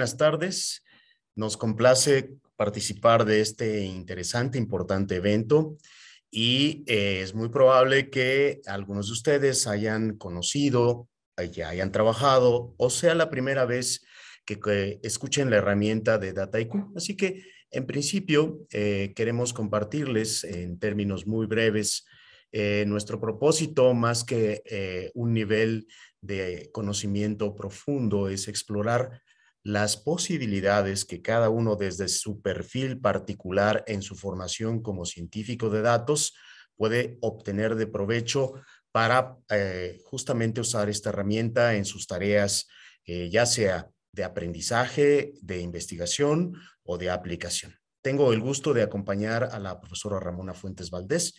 buenas tardes. Nos complace participar de este interesante, importante evento y eh, es muy probable que algunos de ustedes hayan conocido, eh, ya hayan trabajado o sea la primera vez que, escuchen la herramienta de DataIQ. Así que, en principio, eh, queremos compartirles en términos muy breves nuestro propósito, más que un nivel de conocimiento profundo, es explorar las posibilidades que cada uno desde su perfil particular en su formación como científico de datos puede obtener de provecho para eh, justamente usar esta herramienta en sus tareas, eh, ya sea de aprendizaje, de investigación o de aplicación. Tengo el gusto de acompañar a la profesora Ramona Fuentes Valdés,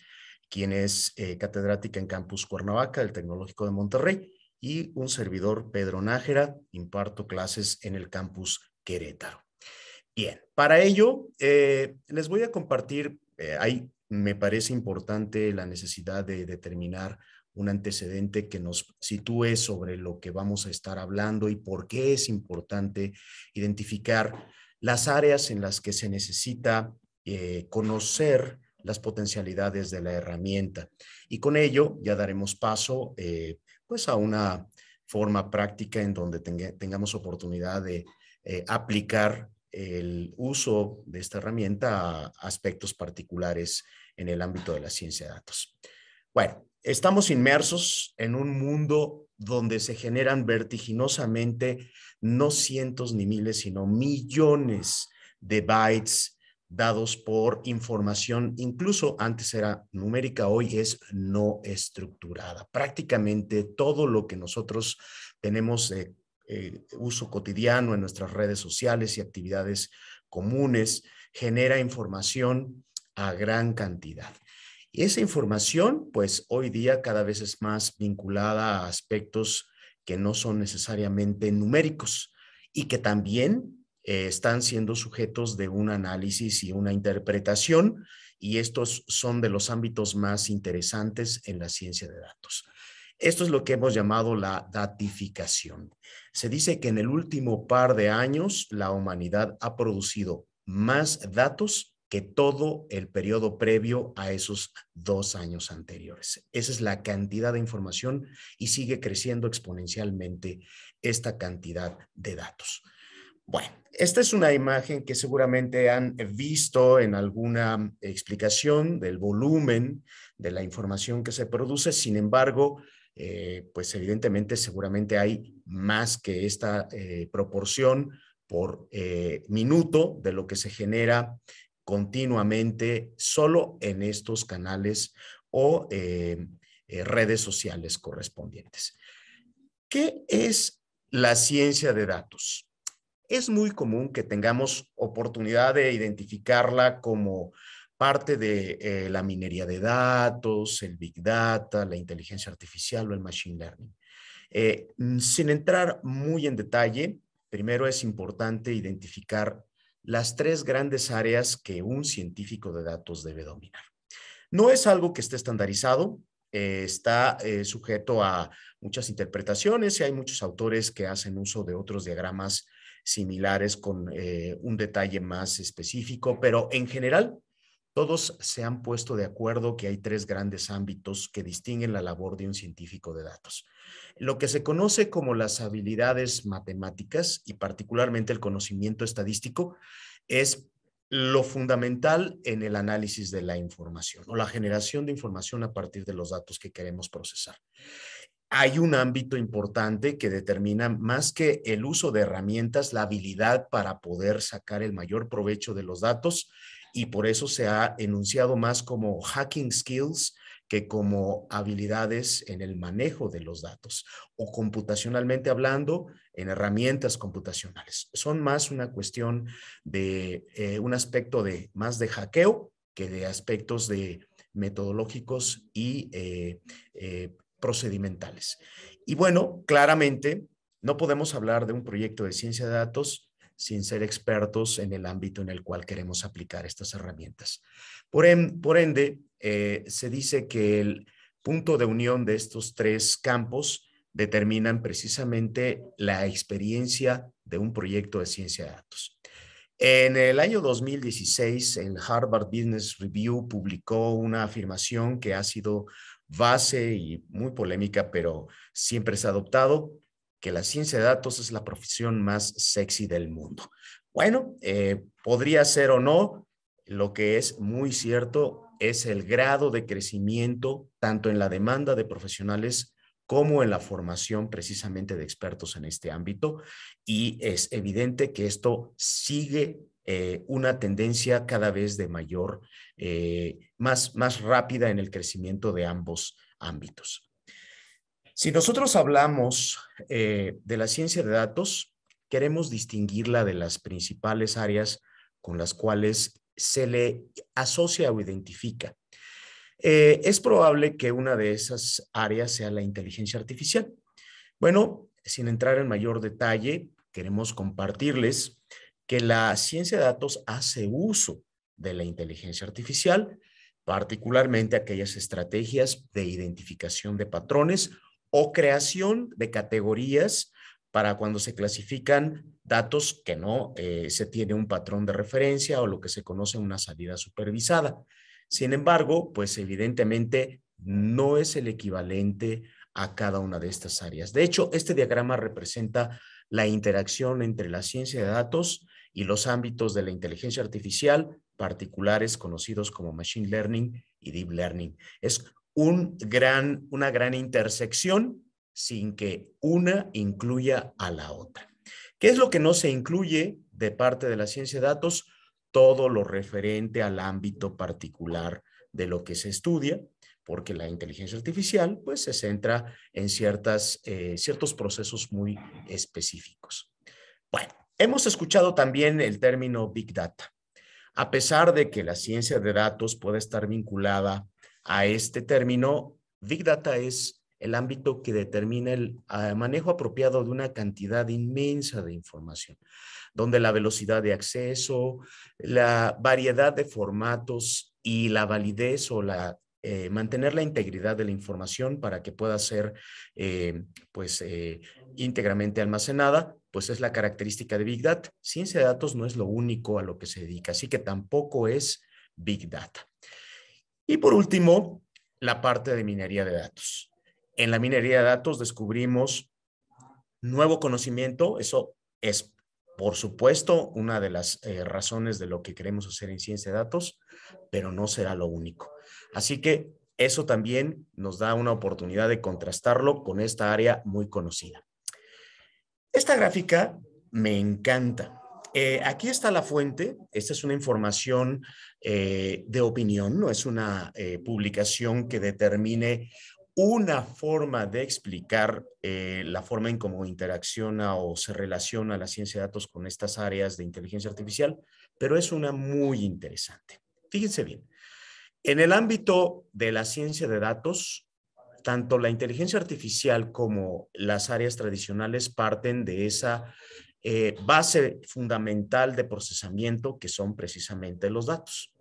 quien es eh, catedrática en Campus Cuernavaca, el Tecnológico de Monterrey, y un servidor, Pedro Nájera, imparto clases en el campus Querétaro. Bien, para ello eh, les voy a compartir, eh, ahí me parece importante la necesidad de determinar un antecedente que nos sitúe sobre lo que vamos a estar hablando y por qué es importante identificar las áreas en las que se necesita eh, conocer las potencialidades de la herramienta. Y con ello ya daremos paso pues a una forma práctica en donde tengamos oportunidad de eh, aplicar el uso de esta herramienta a aspectos particulares en el ámbito de la ciencia de datos. Bueno, estamos inmersos en un mundo donde se generan vertiginosamente no cientos ni miles, sino millones de bytes dados por información, incluso antes era numérica, hoy es no estructurada. Prácticamente todo lo que nosotros tenemos de eh, uso cotidiano en nuestras redes sociales y actividades comunes genera información a gran cantidad. Y esa información, pues hoy día cada vez es más vinculada a aspectos que no son necesariamente numéricos y que también eh, están siendo sujetos de un análisis y una interpretación, y estos son de los ámbitos más interesantes en la ciencia de datos. Esto es lo que hemos llamado la datificación. Se dice que en el último par de años la humanidad ha producido más datos que todo el periodo previo a esos dos años anteriores. Esa es la cantidad de información y sigue creciendo exponencialmente esta cantidad de datos. Bueno, esta es una imagen que seguramente han visto en alguna explicación del volumen de la información que se produce. Sin embargo, eh, pues evidentemente seguramente hay más que esta eh, proporción por eh, minuto de lo que se genera continuamente solo en estos canales o redes sociales correspondientes. ¿Qué es la ciencia de datos? es muy común que tengamos oportunidad de identificarla como parte de eh, la minería de datos, el big data, la inteligencia artificial o el machine learning. Eh, mm, sin entrar muy en detalle, primero es importante identificar las tres grandes áreas que un científico de datos debe dominar. No es algo que esté estandarizado, eh, está sujeto a muchas interpretaciones y hay muchos autores que hacen uso de otros diagramas similares con eh, un detalle más específico, pero en general todos se han puesto de acuerdo que hay tres grandes ámbitos que distinguen la labor de un científico de datos. Lo que se conoce como las habilidades matemáticas y particularmente el conocimiento estadístico es lo fundamental en el análisis de la información o la generación de información a partir de los datos que queremos procesar hay un ámbito importante que determina más que el uso de herramientas, la habilidad para poder sacar el mayor provecho de los datos y por eso se ha enunciado más como hacking skills que como habilidades en el manejo de los datos o computacionalmente hablando en herramientas computacionales. Son más una cuestión de eh, un aspecto de más de hackeo que de aspectos de metodológicos y eh, eh procedimentales. Y bueno, claramente no podemos hablar de un proyecto de ciencia de datos sin ser expertos en el ámbito en el cual queremos aplicar estas herramientas. Por, em, ende, eh, se dice que el punto de unión de estos tres campos determinan precisamente la experiencia de un proyecto de ciencia de datos. En el año 2016, el Harvard Business Review publicó una afirmación que ha sido base y muy polémica, pero siempre se ha adoptado que la ciencia de datos es la profesión más sexy del mundo. Bueno, eh, podría ser o no, lo que es muy cierto es el grado de crecimiento tanto en la demanda de profesionales como en la formación precisamente de expertos en este ámbito y es evidente que esto sigue eh, una tendencia cada vez de mayor, eh, más, más rápida en el crecimiento de ambos ámbitos. Si nosotros hablamos eh, de la ciencia de datos, queremos distinguirla de las principales áreas con las cuales se le asocia o identifica. es probable que una de esas áreas sea la inteligencia artificial. Bueno, sin entrar en mayor detalle, queremos compartirles que la ciencia de datos hace uso de la inteligencia artificial, particularmente aquellas estrategias de identificación de patrones o creación de categorías para cuando se clasifican datos que no eh, se tiene un patrón de referencia o lo que se conoce una salida supervisada. Sin embargo, pues evidentemente no es el equivalente a cada una de estas áreas. De hecho, este diagrama representa la interacción entre la ciencia de datos y los ámbitos de la inteligencia artificial particulares conocidos como Machine Learning y Deep Learning. Es un gran, una gran intersección sin que una incluya a la otra. ¿Qué es lo que no se incluye de parte de la ciencia de datos? Todo lo referente al ámbito particular de lo que se estudia, porque la inteligencia artificial pues, se centra en ciertas, eh, ciertos procesos muy específicos. Bueno, Hemos escuchado también el término Big Data. A pesar de que la ciencia de datos puede estar vinculada a este término, Big Data es el ámbito que determina el eh, manejo apropiado de una cantidad inmensa de información, donde la velocidad de acceso, la variedad de formatos y la validez o la eh, mantener la integridad de la información para que pueda ser eh, pues íntegramente almacenada pues es la característica de Big Data. Ciencia de datos no es lo único a lo que se dedica, así que tampoco es Big Data. Y por último, la parte de minería de datos. En la minería de datos descubrimos nuevo conocimiento, eso es por supuesto una de las eh, razones de lo que queremos hacer en ciencia de datos, pero no será lo único. Así que eso también nos da una oportunidad de contrastarlo con esta área muy conocida. Esta gráfica me encanta. Eh, aquí está la fuente. Esta es una información eh, de opinión, no es una eh, publicación que determine una forma de explicar la forma en cómo interacciona o se relaciona la ciencia de datos con estas áreas de inteligencia artificial, pero es una muy interesante. Fíjense bien, en el ámbito de la ciencia de datos, tanto la inteligencia artificial como las áreas tradicionales parten de esa eh, base fundamental de procesamiento que son precisamente los datos.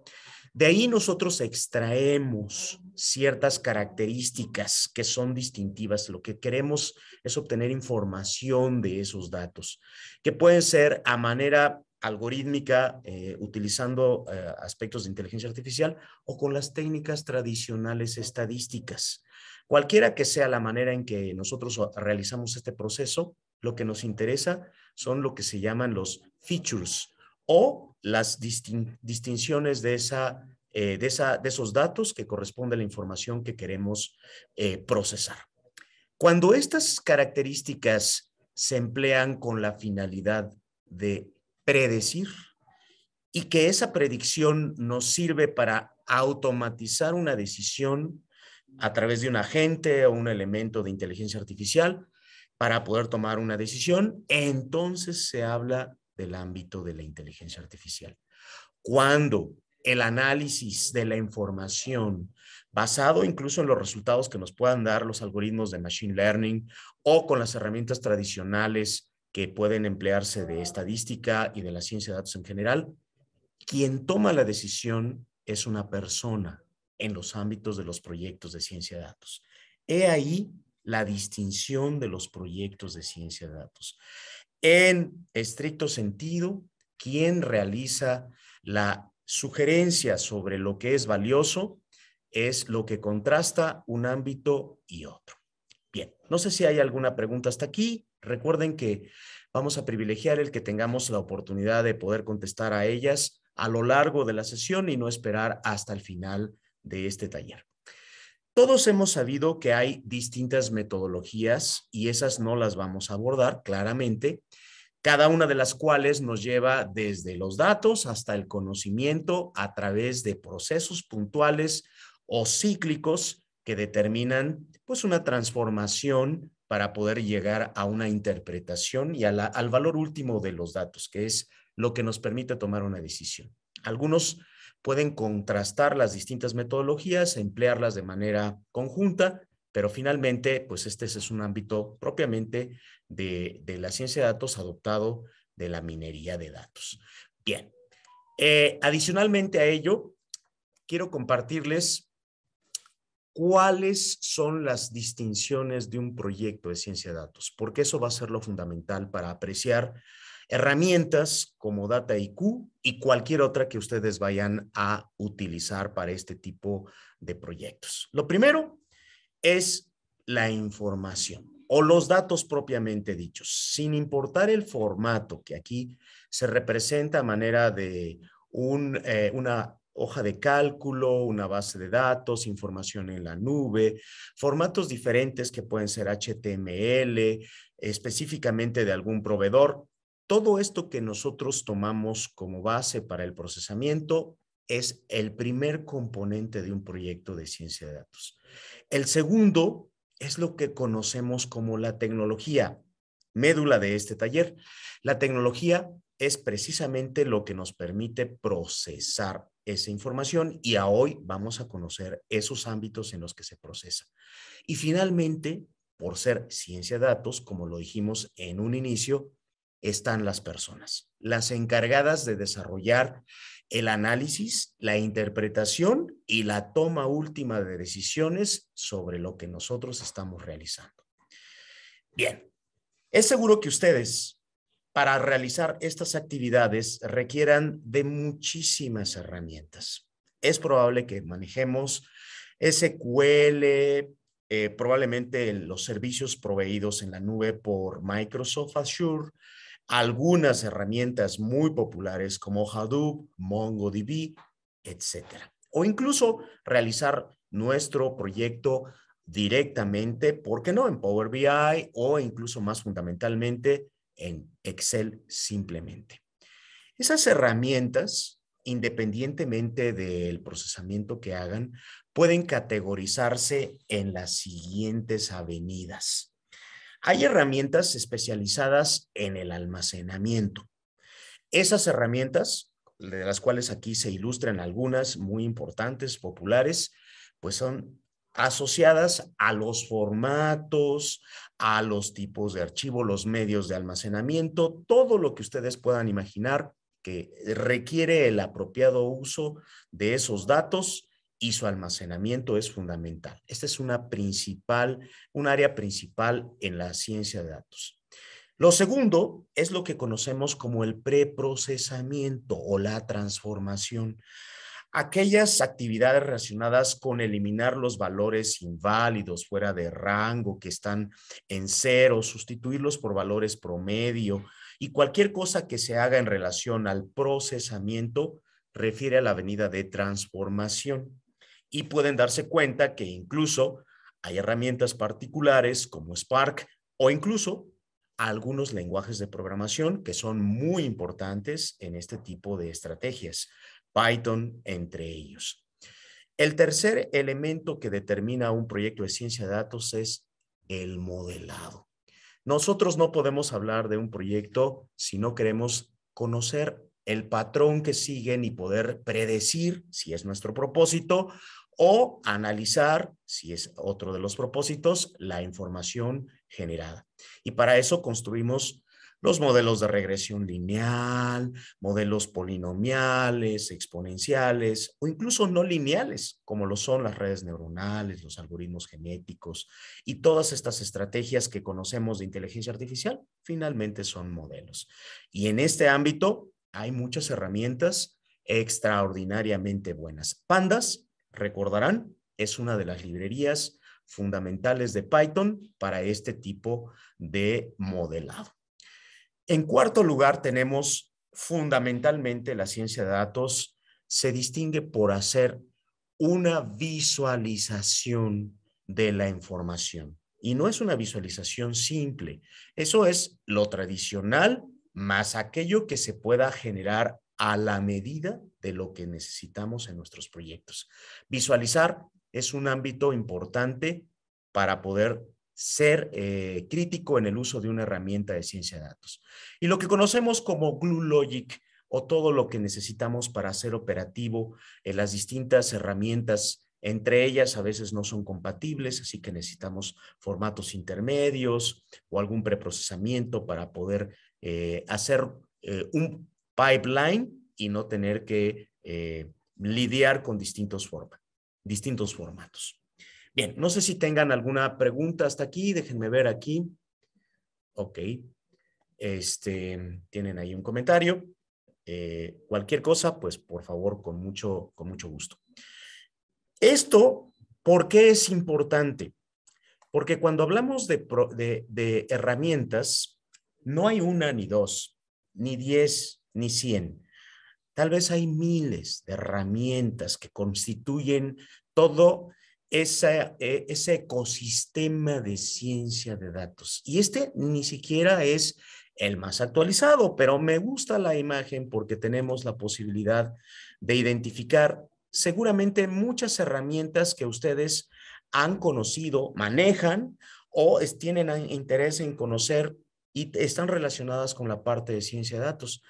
De ahí nosotros extraemos ciertas características que son distintivas. Lo que queremos es obtener información de esos datos, que pueden ser a manera algorítmica, eh, utilizando eh, aspectos de inteligencia artificial o con las técnicas tradicionales estadísticas. Cualquiera que sea la manera en que nosotros realizamos este proceso, lo que nos interesa son lo que se llaman los features o las distinciones de, esa, eh, de, esa, de, esos datos que corresponde a la información que queremos eh, procesar. Cuando estas características se emplean con la finalidad de predecir y que esa predicción nos sirve para automatizar una decisión a través de un agente o un elemento de inteligencia artificial para poder tomar una decisión, entonces se habla del ámbito de la inteligencia artificial. Cuando el análisis de la información basado incluso en los resultados que nos puedan dar los algoritmos de Machine Learning o con las herramientas tradicionales que pueden emplearse de estadística y de la ciencia de datos en general, quien toma la decisión es una persona, en los ámbitos de los proyectos de ciencia de datos. He ahí la distinción de los proyectos de ciencia de datos. En estricto sentido, quien realiza la sugerencia sobre lo que es valioso es lo que contrasta un ámbito y otro. Bien, no sé si hay alguna pregunta hasta aquí. Recuerden que vamos a privilegiar el que tengamos la oportunidad de poder contestar a ellas a lo largo de la sesión y no esperar hasta el final de este taller. Todos hemos sabido que hay distintas metodologías y esas no las vamos a abordar claramente, cada una de las cuales nos lleva desde los datos hasta el conocimiento a través de procesos puntuales o cíclicos que determinan pues una transformación para poder llegar a una interpretación y al valor último de los datos, que es lo que nos permite tomar una decisión. Algunos pueden contrastar las distintas metodologías, emplearlas de manera conjunta, pero finalmente, pues este es un ámbito propiamente de, la ciencia de datos adoptado de la minería de datos. Bien, eh, adicionalmente a ello, quiero compartirles cuáles son las distinciones de un proyecto de ciencia de datos, porque eso va a ser lo fundamental para apreciar herramientas como Data IQ y cualquier otra que ustedes vayan a utilizar para este tipo de proyectos. Lo primero es la información o los datos propiamente dichos, sin importar el formato que aquí se representa a manera de eh, una hoja de cálculo, una base de datos, información en la nube, formatos diferentes que pueden ser HTML, específicamente de algún proveedor. Todo esto que nosotros tomamos como base para el procesamiento es el primer componente de un proyecto de ciencia de datos. El segundo es lo que conocemos como la tecnología, médula de este taller. La tecnología es precisamente lo que nos permite procesar esa información y a hoy vamos a conocer esos ámbitos en los que se procesa. Y finalmente, por ser ciencia de datos, como lo dijimos en un inicio, están las personas, las encargadas de desarrollar el análisis, la interpretación y la toma última de decisiones sobre lo que nosotros estamos realizando. Bien, es seguro que ustedes para realizar estas actividades requieran de muchísimas herramientas. Es probable que manejemos SQL, eh, probablemente los servicios proveídos en la nube por Microsoft Azure, algunas herramientas muy populares como Hadoop, MongoDB, etc. O incluso realizar nuestro proyecto directamente, ¿por qué no? En Power BI o incluso más fundamentalmente en Excel simplemente. Esas herramientas, independientemente del procesamiento que hagan, pueden categorizarse en las siguientes avenidas. Hay herramientas especializadas en el almacenamiento. Esas herramientas, de las cuales aquí se ilustran algunas muy importantes, populares, pues son asociadas a los formatos, a los tipos de archivo, los medios de almacenamiento, todo lo que ustedes puedan imaginar que requiere el apropiado uso de esos datos y su almacenamiento es fundamental. Esta es una principal, un área principal en la ciencia de datos. Lo segundo es lo que conocemos como el preprocesamiento o la transformación. Aquellas actividades relacionadas con eliminar los valores inválidos, fuera de rango, que están en cero, sustituirlos por valores promedio y cualquier cosa que se haga en relación al procesamiento refiere a la avenida de transformación y pueden darse cuenta que incluso hay herramientas particulares como Spark o incluso algunos lenguajes de programación que son muy importantes en este tipo de estrategias, Python entre ellos. El tercer elemento que determina un proyecto de ciencia de datos es el modelado. Nosotros no podemos hablar de un proyecto si no queremos conocer el patrón que siguen y poder predecir, si es nuestro propósito, o analizar, si es otro de los propósitos, la información generada. Y para eso construimos los modelos de regresión lineal, modelos polinomiales, exponenciales o incluso no lineales, como lo son las redes neuronales, los algoritmos genéticos y todas estas estrategias que conocemos de inteligencia artificial, finalmente son modelos. Y en este ámbito hay muchas herramientas extraordinariamente buenas. Pandas recordarán, es una de las librerías fundamentales de Python para este tipo de modelado. En cuarto lugar, tenemos fundamentalmente la ciencia de datos se distingue por hacer una visualización de la información. Y no es una visualización simple. Eso es lo tradicional más aquello que se pueda generar a la medida de lo que necesitamos en nuestros proyectos. Visualizar es un ámbito importante para poder ser eh, crítico en el uso de una herramienta de ciencia de datos. Y lo que conocemos como Glue Logic o todo lo que necesitamos para hacer operativo en eh, las distintas herramientas entre ellas a veces no son compatibles, así que necesitamos formatos intermedios o algún preprocesamiento para poder eh, hacer un pipeline y no tener que eh, lidiar con distintos, forma, distintos formatos. Bien, no sé si tengan alguna pregunta hasta aquí, déjenme ver aquí. Ok, este, tienen ahí un comentario. Eh, cualquier cosa, pues por favor, con mucho, con mucho gusto. Esto, ¿por qué es importante? Porque cuando hablamos de, de herramientas, no hay una ni dos, ni diez, ni cien. Tal vez hay miles de herramientas que constituyen todo e, ese ecosistema de ciencia de datos. Y este ni siquiera es el más actualizado, pero me gusta la imagen porque tenemos la posibilidad de identificar seguramente muchas herramientas que ustedes han conocido, manejan o tienen interés en conocer y están relacionadas con la parte de ciencia de datos.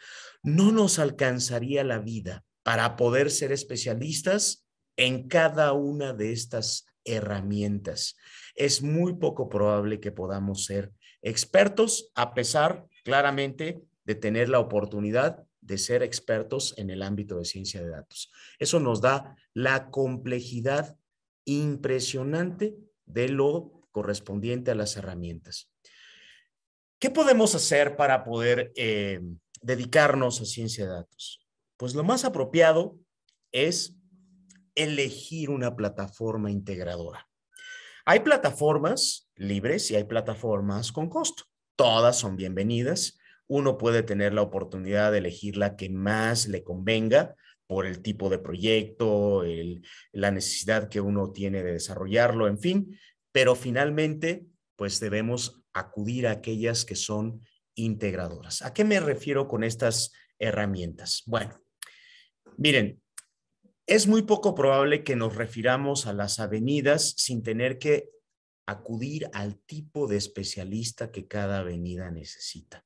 No nos alcanzaría la vida para poder ser especialistas en cada una de estas herramientas. Es muy poco probable que podamos ser expertos, a pesar claramente de tener la oportunidad de ser expertos en el ámbito de ciencia de datos. Eso nos da la complejidad impresionante de lo correspondiente a las herramientas. ¿Qué podemos hacer para poder eh, dedicarnos a ciencia de datos? Pues lo más apropiado es elegir una plataforma integradora. Hay plataformas libres y hay plataformas con costo. Todas son bienvenidas. Uno puede tener la oportunidad de elegir la que más le convenga por el tipo de proyecto, la necesidad que uno tiene de desarrollarlo, en fin. Pero finalmente, pues debemos acudir a aquellas que son integradoras. ¿A qué me refiero con estas herramientas? Bueno, miren, es muy poco probable que nos refiramos a las avenidas sin tener que acudir al tipo de especialista que cada avenida necesita.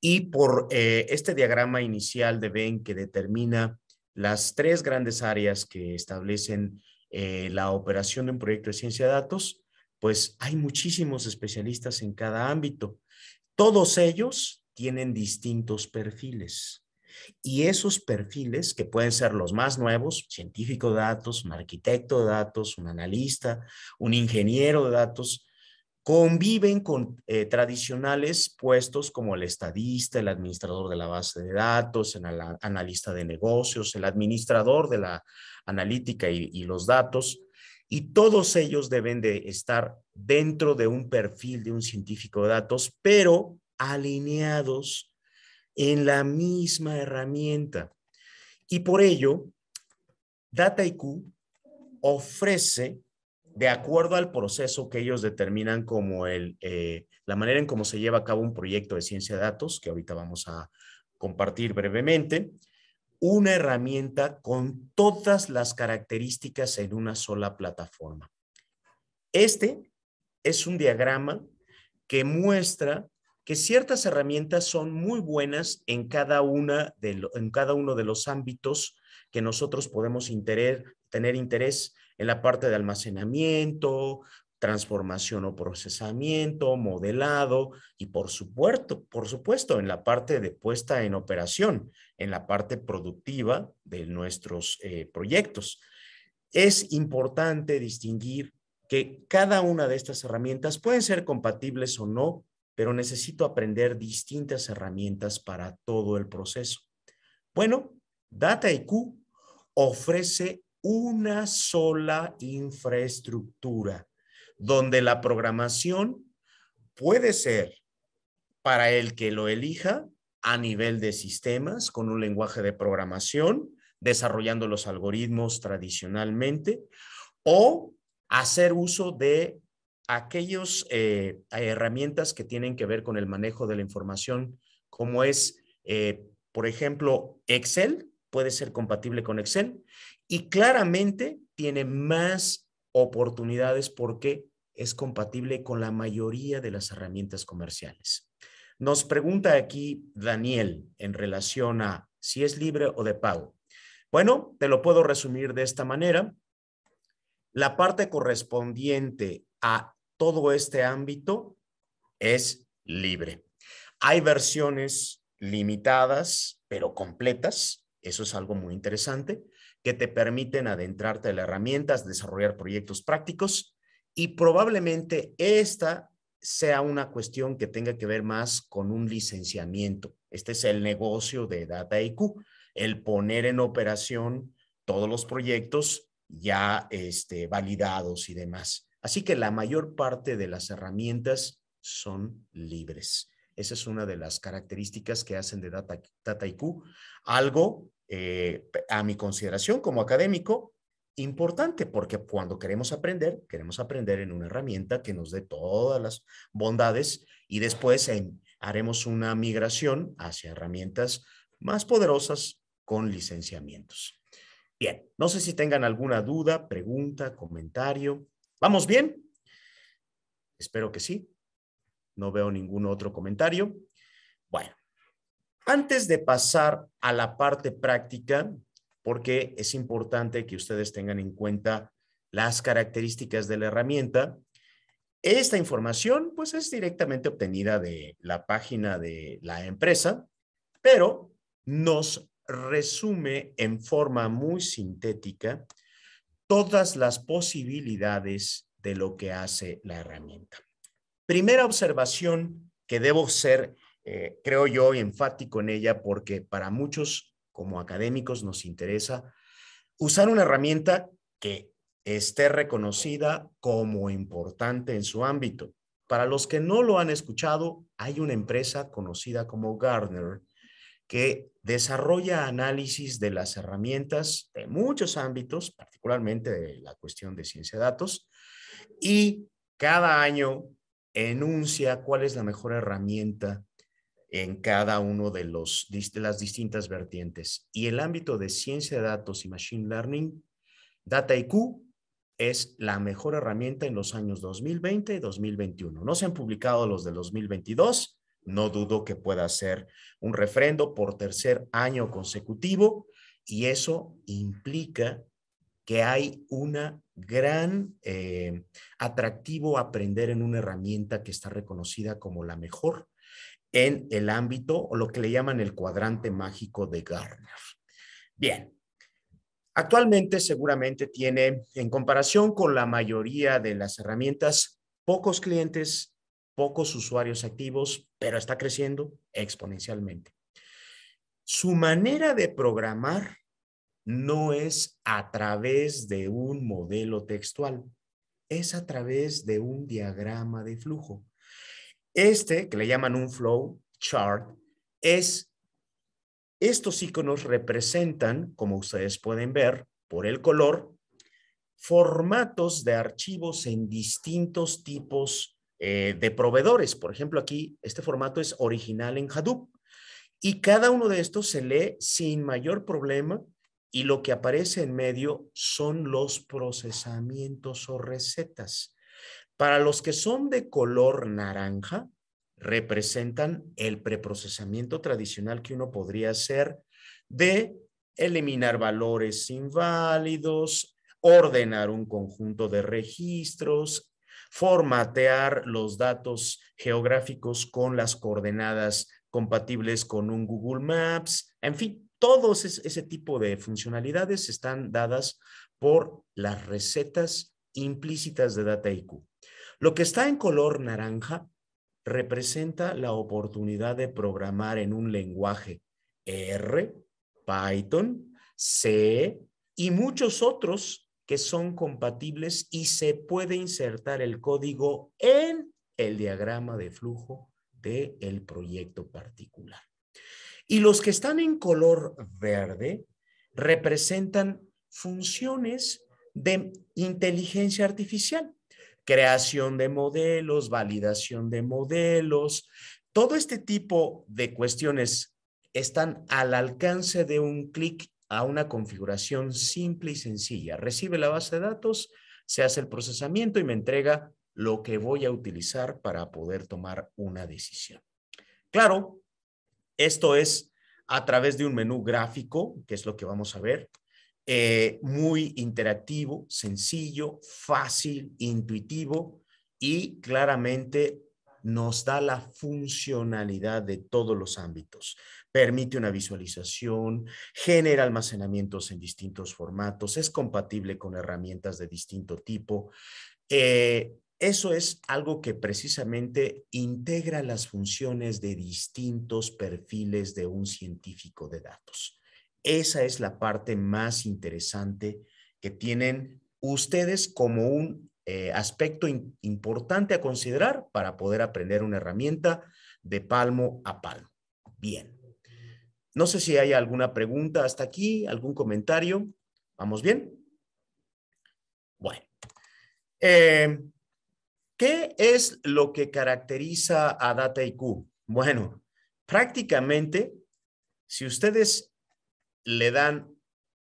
Y por eh, este diagrama inicial de Ben que determina las tres grandes áreas que establecen eh, la operación de un proyecto de ciencia de datos, pues hay muchísimos especialistas en cada ámbito. Todos ellos tienen distintos perfiles. Y esos perfiles, que pueden ser los más nuevos, científico de datos, un arquitecto de datos, un analista, un ingeniero de datos, conviven con eh, tradicionales puestos como el estadista, el administrador de la base de datos, el analista de negocios, el administrador de la analítica y los datos, y todos ellos deben de estar dentro de un perfil de un científico de datos, pero alineados en la misma herramienta. Y por ello, DataIQ ofrece, de acuerdo al proceso que ellos determinan como el, eh, la manera en cómo se lleva a cabo un proyecto de ciencia de datos, que ahorita vamos a compartir brevemente, una herramienta con todas las características en una sola plataforma. Este es un diagrama que muestra que ciertas herramientas son muy buenas en cada, una en cada uno de los ámbitos que nosotros podemos tener interés en la parte de almacenamiento, transformación o procesamiento, modelado y por supuesto, por supuesto en la parte de puesta en operación, en la parte productiva de nuestros eh, proyectos. Es importante distinguir que cada una de estas herramientas pueden ser compatibles o no, pero necesito aprender distintas herramientas para todo el proceso. Bueno, DataIQ ofrece una sola infraestructura donde la programación puede ser para el que lo elija a nivel de sistemas, con un lenguaje de programación, desarrollando los algoritmos tradicionalmente, o hacer uso de aquellas eh, herramientas que tienen que ver con el manejo de la información, como es, eh, por ejemplo, Excel, puede ser compatible con Excel, y claramente tiene más oportunidades porque es compatible con la mayoría de las herramientas comerciales. Nos pregunta aquí Daniel en relación a si es libre o de pago. Bueno, te lo puedo resumir de esta manera. La parte correspondiente a todo este ámbito es libre. Hay versiones limitadas, pero completas. Eso es algo muy interesante que te permiten adentrarte a las herramientas, desarrollar proyectos prácticos y probablemente esta sea una cuestión que tenga que ver más con un licenciamiento. Este es el negocio de Data IQ, el poner en operación todos los proyectos ya este, validados y demás. Así que la mayor parte de las herramientas son libres. Esa es una de las características que hacen de Data, Data IQ, algo eh, a mi consideración como académico, importante, porque cuando queremos aprender, queremos aprender en una herramienta que nos dé todas las bondades y después haremos una migración hacia herramientas más poderosas con licenciamientos. Bien, no sé si tengan alguna duda, pregunta, comentario. ¿Vamos bien? Espero que sí. No veo ningún otro comentario. Bueno, antes de pasar a la parte práctica, porque es importante que ustedes tengan en cuenta las características de la herramienta, esta información pues es directamente obtenida de la página de la empresa, pero nos resume en forma muy sintética todas las posibilidades de lo que hace la herramienta. Primera observación que debo ser eh, creo yo, enfático en ella porque para muchos como académicos nos interesa usar una herramienta que esté reconocida como importante en su ámbito. Para los que no lo han escuchado, hay una empresa conocida como Gartner que desarrolla análisis de las herramientas de muchos ámbitos, particularmente de la cuestión de ciencia de datos, y cada año enuncia cuál es la mejor herramienta en cada uno de los, las distintas vertientes. Y el ámbito de ciencia de datos y machine learning, Data IQ es la mejor herramienta en los años 2020 y 2021. No se han publicado los de 2022, no dudo que pueda ser un refrendo por tercer año consecutivo y eso implica que hay una gran eh, atractivo aprender en una herramienta que está reconocida como la mejor en el ámbito o lo que le llaman el cuadrante mágico de Garner. Bien, actualmente seguramente tiene, en comparación con la mayoría de las herramientas, pocos clientes, pocos usuarios activos, pero está creciendo exponencialmente. Su manera de programar no es a través de un modelo textual, es a través de un diagrama de flujo. Este, que le llaman un flow chart, es, estos iconos representan, como ustedes pueden ver por el color, formatos de archivos en distintos tipos eh, de proveedores. Por ejemplo, aquí este formato es original en Hadoop y cada uno de estos se lee sin mayor problema y lo que aparece en medio son los procesamientos o recetas. Para los que son de color naranja, representan el preprocesamiento tradicional que uno podría hacer de eliminar valores inválidos, ordenar un conjunto de registros, formatear los datos geográficos con las coordenadas compatibles con un Google Maps, en fin, todos ese tipo de funcionalidades están dadas por las recetas implícitas de Data lo que está en color naranja representa la oportunidad de programar en un lenguaje R, Python, C y muchos otros que son compatibles y se puede insertar el código en el diagrama de flujo del el proyecto particular. Y los que están en color verde representan funciones de inteligencia artificial creación de modelos, validación de modelos, todo este tipo de cuestiones están al alcance de un clic a una configuración simple y sencilla. Recibe la base de datos, se hace el procesamiento y me entrega lo que voy a utilizar para poder tomar una decisión. Claro, esto es a través de un menú gráfico, que es lo que vamos a ver, eh, muy interactivo, sencillo, fácil, intuitivo y claramente nos da la funcionalidad de todos los ámbitos. Permite una visualización, genera almacenamientos en distintos formatos, es compatible con herramientas de distinto tipo. Eh, eso es algo que precisamente integra las funciones de distintos perfiles de un científico de datos. Esa es la parte más interesante que tienen ustedes como un eh, aspecto importante a considerar para poder aprender una herramienta de palmo a palmo. Bien. No sé si hay alguna pregunta hasta aquí, algún comentario. ¿Vamos bien? Bueno. Eh, ¿Qué es lo que caracteriza a Data Bueno, prácticamente, si ustedes le dan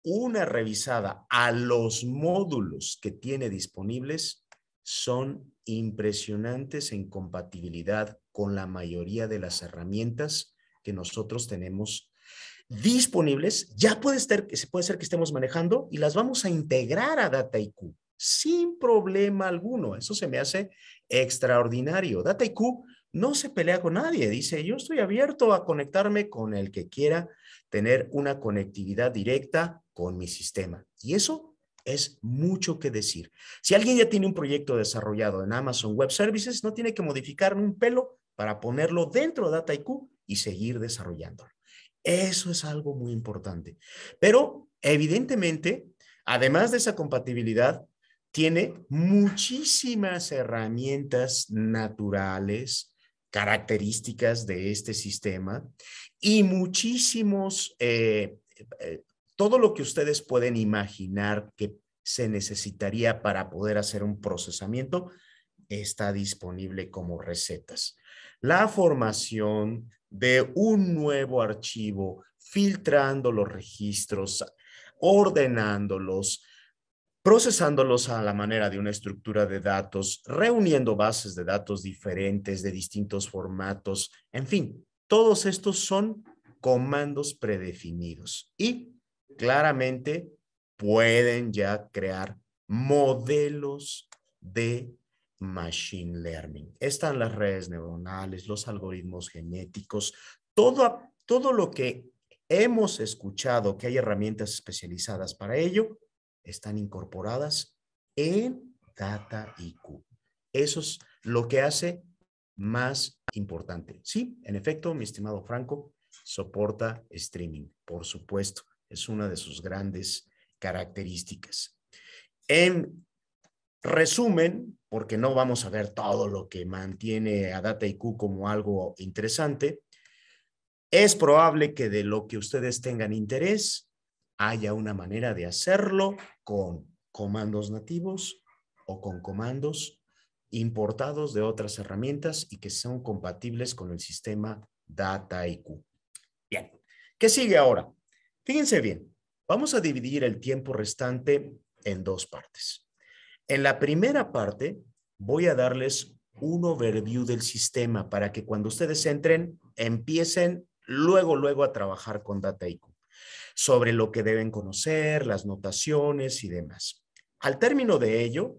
una revisada a los módulos que tiene disponibles, son impresionantes en compatibilidad con la mayoría de las herramientas que nosotros tenemos disponibles. Ya puede ser, puede ser que estemos manejando y las vamos a integrar a DataIQ, sin problema alguno. Eso se me hace extraordinario. DataIQ no se pelea con nadie. Dice, yo estoy abierto a conectarme con el que quiera tener una conectividad directa con mi sistema. Y eso es mucho que decir. Si alguien ya tiene un proyecto desarrollado en Amazon Web Services, no tiene que modificar un pelo para ponerlo dentro de DataIQ y seguir desarrollándolo. Eso es algo muy importante. Pero evidentemente, además de esa compatibilidad, tiene muchísimas herramientas naturales, características de este sistema y muchísimos, eh, eh, todo lo que ustedes pueden imaginar que se necesitaría para poder hacer un procesamiento está disponible como recetas. La formación de un nuevo archivo, filtrando los registros, ordenándolos, procesándolos a la manera de una estructura de datos, reuniendo bases de datos diferentes de distintos formatos, en fin, todos estos son comandos predefinidos y claramente pueden ya crear modelos de machine learning. Están las redes neuronales, los algoritmos genéticos, todo, todo lo que hemos escuchado que hay herramientas especializadas para ello, están incorporadas en Data IQ. Eso es lo que hace más importante. Sí, en efecto, mi estimado Franco, soporta streaming, por supuesto. Es una de sus grandes características. En resumen, porque no vamos a ver todo lo que mantiene a Data IQ como algo interesante, es probable que de lo que ustedes tengan interés, haya una manera de hacerlo con comandos nativos o con comandos importados de otras herramientas y que son compatibles con el sistema DataIQ. Bien, ¿qué sigue ahora? Fíjense bien, vamos a dividir el tiempo restante en dos partes. En la primera parte voy a darles un overview del sistema para que cuando ustedes entren, empiecen luego, luego a trabajar con Dataiku sobre lo que deben conocer, las notaciones y demás. Al término de ello,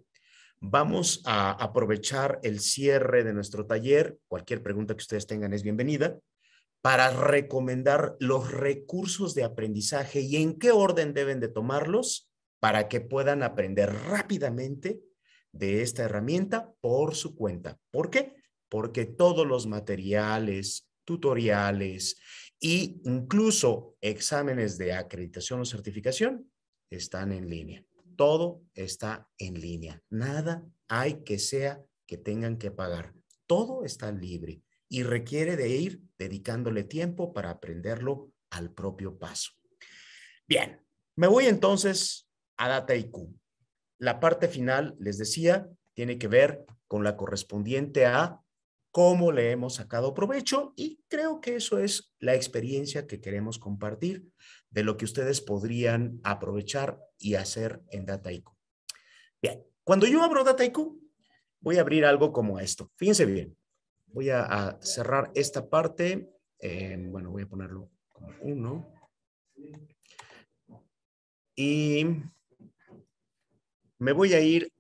vamos a aprovechar el cierre de nuestro taller. Cualquier pregunta que ustedes tengan es bienvenida para recomendar los recursos de aprendizaje y en qué orden deben de tomarlos para que puedan aprender rápidamente de esta herramienta por su cuenta. ¿Por qué? Porque todos los materiales, tutoriales y incluso exámenes de acreditación o certificación están en línea. Todo está en línea. Nada hay que sea que tengan que pagar. Todo está libre y requiere de ir dedicándole tiempo para aprenderlo al propio paso. Bien, me voy entonces a Data La parte final, les decía, tiene que ver con la correspondiente a cómo le hemos sacado provecho y creo que eso es la experiencia que queremos compartir de lo que ustedes podrían aprovechar y hacer en Dataiku. Bien, cuando yo abro Dataiku, voy a abrir algo como esto. Fíjense bien, voy a, cerrar esta parte. Eh, bueno, voy a ponerlo como uno. Y me voy a ir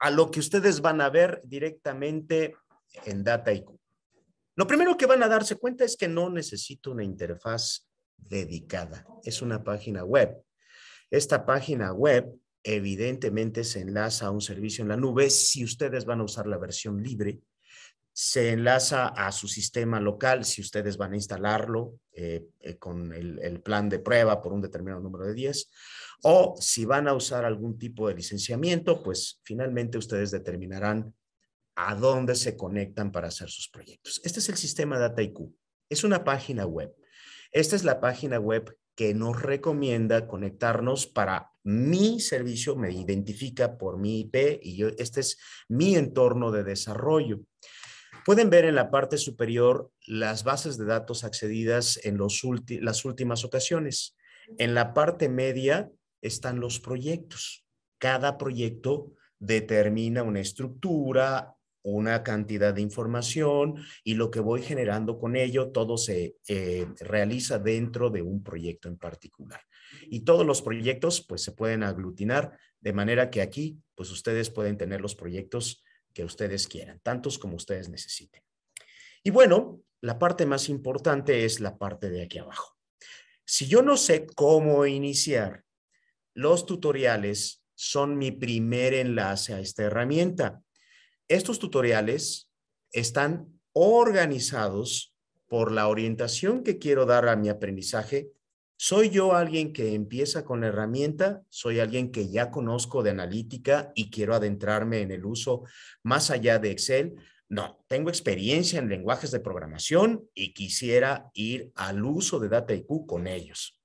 a lo que ustedes van a ver directamente en Data Lo primero que van a darse cuenta es que no necesito una interfaz dedicada. Es una página web. Esta página web evidentemente se enlaza a un servicio en la nube si ustedes van a usar la versión libre se enlaza a su sistema local si ustedes van a instalarlo eh, eh, con el, plan de prueba por un determinado número de días, o si van a usar algún tipo de licenciamiento, pues finalmente ustedes determinarán a dónde se conectan para hacer sus proyectos. Este es el sistema DataIQ. Es una página web. Esta es la página web que nos recomienda conectarnos para mi servicio, me identifica por mi IP y este es mi entorno de desarrollo. Pueden ver en la parte superior las bases de datos accedidas en las últimas ocasiones. En la parte media están los proyectos. Cada proyecto determina una estructura, una cantidad de información y lo que voy generando con ello, todo se eh, realiza dentro de un proyecto en particular. Y todos los proyectos pues se pueden aglutinar de manera que aquí pues ustedes pueden tener los proyectos que ustedes quieran, tantos como ustedes necesiten. Y bueno, la parte más importante es la parte de aquí abajo. Si yo no sé cómo iniciar, los tutoriales son mi primer enlace a esta herramienta. Estos tutoriales están organizados por la orientación que quiero dar a mi aprendizaje ¿Soy yo alguien que empieza con la herramienta? ¿Soy alguien que ya conozco de analítica y quiero adentrarme en el uso más allá de Excel? No, tengo experiencia en lenguajes de programación y quisiera ir al uso de Data con ellos.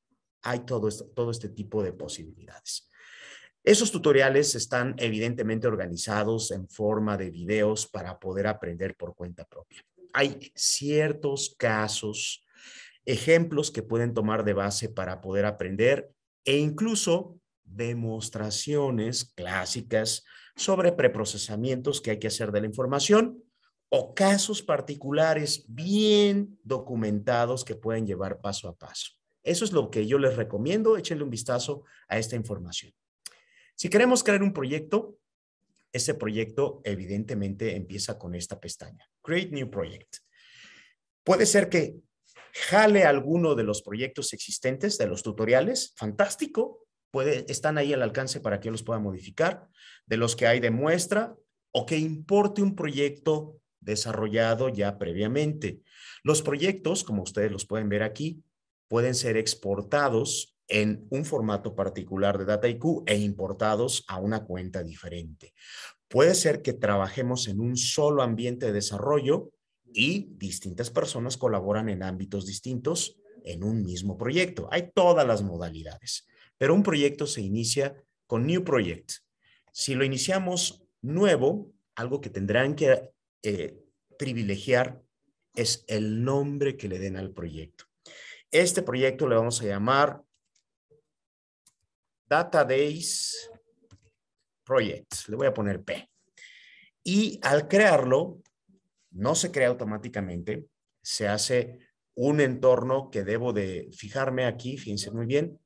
Hay todo, todo este tipo de posibilidades. Esos tutoriales están evidentemente organizados en forma de videos para poder aprender por cuenta propia. Hay ciertos casos ejemplos que pueden tomar de base para poder aprender e incluso demostraciones clásicas sobre preprocesamientos que hay que hacer de la información o casos particulares bien documentados que pueden llevar paso a paso. Eso es lo que yo les recomiendo. Échenle un vistazo a esta información. Si queremos crear un proyecto, ese proyecto evidentemente empieza con esta pestaña, Create New Project. Puede ser que jale alguno de los proyectos existentes, de los tutoriales, fantástico, están ahí al alcance para que los pueda modificar, de los que hay de muestra o que importe un proyecto desarrollado ya previamente. Los proyectos, como ustedes los pueden ver aquí, pueden ser exportados en un formato particular de DataIQ e importados a una cuenta diferente. Puede ser que trabajemos en un solo ambiente de desarrollo y distintas personas colaboran en ámbitos distintos en un mismo proyecto. Hay todas las modalidades, pero un proyecto se inicia con New Project. Si lo iniciamos nuevo, algo que tendrán que eh, privilegiar es el nombre que le den al proyecto. Este proyecto le vamos a llamar Database Project. Le voy a poner P. Y al crearlo, no se crea automáticamente, se hace un entorno que debo de fijarme aquí, fíjense muy bien,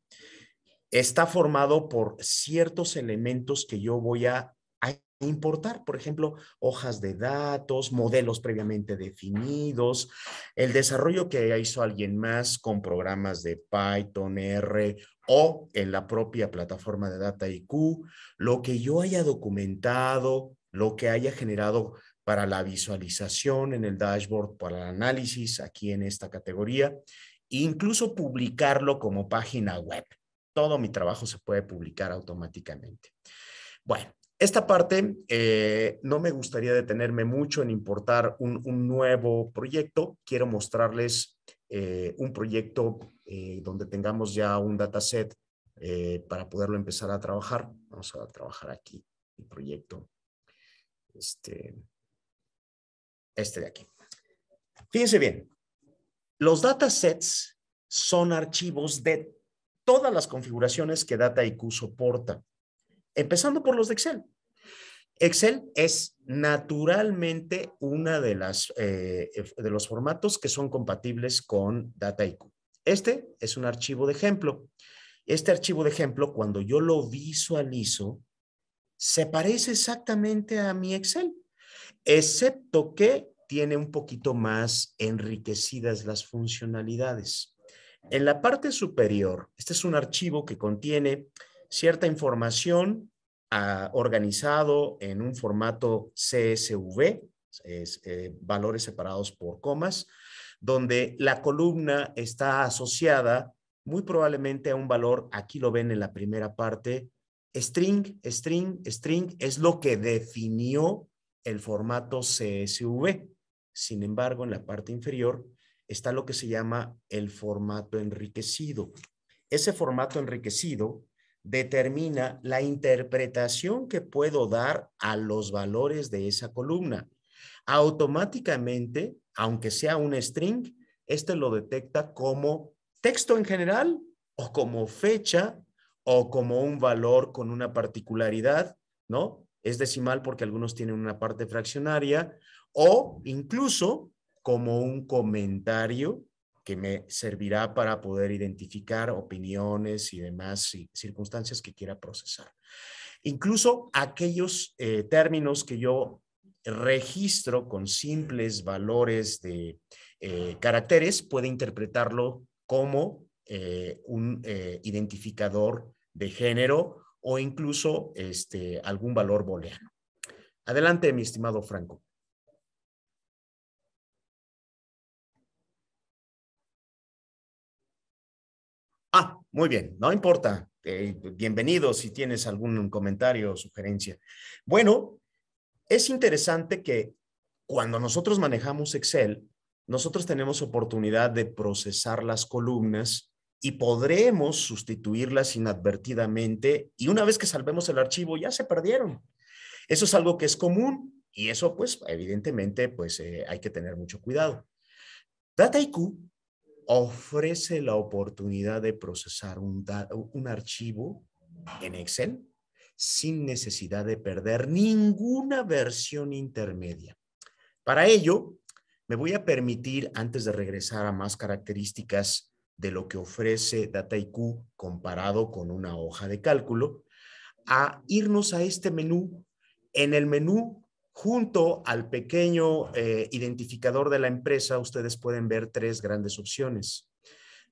está formado por ciertos elementos que yo voy a, importar, por ejemplo, hojas de datos, modelos previamente definidos, el desarrollo que hizo alguien más con programas de Python, R o en la propia plataforma de Data IQ, lo que yo haya documentado, lo que haya generado para la visualización en el dashboard, para el análisis aquí en esta categoría, e incluso publicarlo como página web. Todo mi trabajo se puede publicar automáticamente. Bueno, esta parte eh, no me gustaría detenerme mucho en importar un, nuevo proyecto. Quiero mostrarles eh, un proyecto eh, donde tengamos ya un dataset para poderlo empezar a trabajar. Vamos a trabajar aquí el proyecto. Este, este de aquí. Fíjense bien, los datasets son archivos de todas las configuraciones que Dataiku soporta, empezando por los de Excel. Excel es naturalmente una de las eh, de los formatos que son compatibles con Dataiku. Este es un archivo de ejemplo. Este archivo de ejemplo, cuando yo lo visualizo, se parece exactamente a mi Excel excepto que tiene un poquito más enriquecidas las funcionalidades. En la parte superior, este es un archivo que contiene cierta información ah, organizado en un formato CSV, es, eh, valores separados por comas, donde la columna está asociada muy probablemente a un valor, aquí lo ven en la primera parte, string, string, string, es lo que definió el formato CSV. Sin embargo, en la parte inferior está lo que se llama el formato enriquecido. Ese formato enriquecido determina la interpretación que puedo dar a los valores de esa columna. Automáticamente, aunque sea un string, este lo detecta como texto en general o como fecha o como un valor con una particularidad, ¿no? es decimal porque algunos tienen una parte fraccionaria o incluso como un comentario que me servirá para poder identificar opiniones y demás circunstancias que quiera procesar. Incluso aquellos eh, términos que yo registro con simples valores de eh, caracteres puede interpretarlo como eh, un identificador de género o incluso este, algún valor booleano. Adelante, mi estimado Franco. Ah, muy bien, no importa. Eh, bienvenido si tienes algún comentario o sugerencia. Bueno, es interesante que cuando nosotros manejamos Excel, nosotros tenemos oportunidad de procesar las columnas y podremos sustituirlas inadvertidamente y una vez que salvemos el archivo ya se perdieron. Eso es algo que es común y eso pues evidentemente pues eh, hay que tener mucho cuidado. DataIQ ofrece la oportunidad de procesar un, un archivo en Excel sin necesidad de perder ninguna versión intermedia. Para ello, me voy a permitir, antes de regresar a más características de lo que ofrece DataIQ comparado con una hoja de cálculo, a irnos a este menú. En el menú, junto al pequeño eh, identificador de la empresa, ustedes pueden ver tres grandes opciones.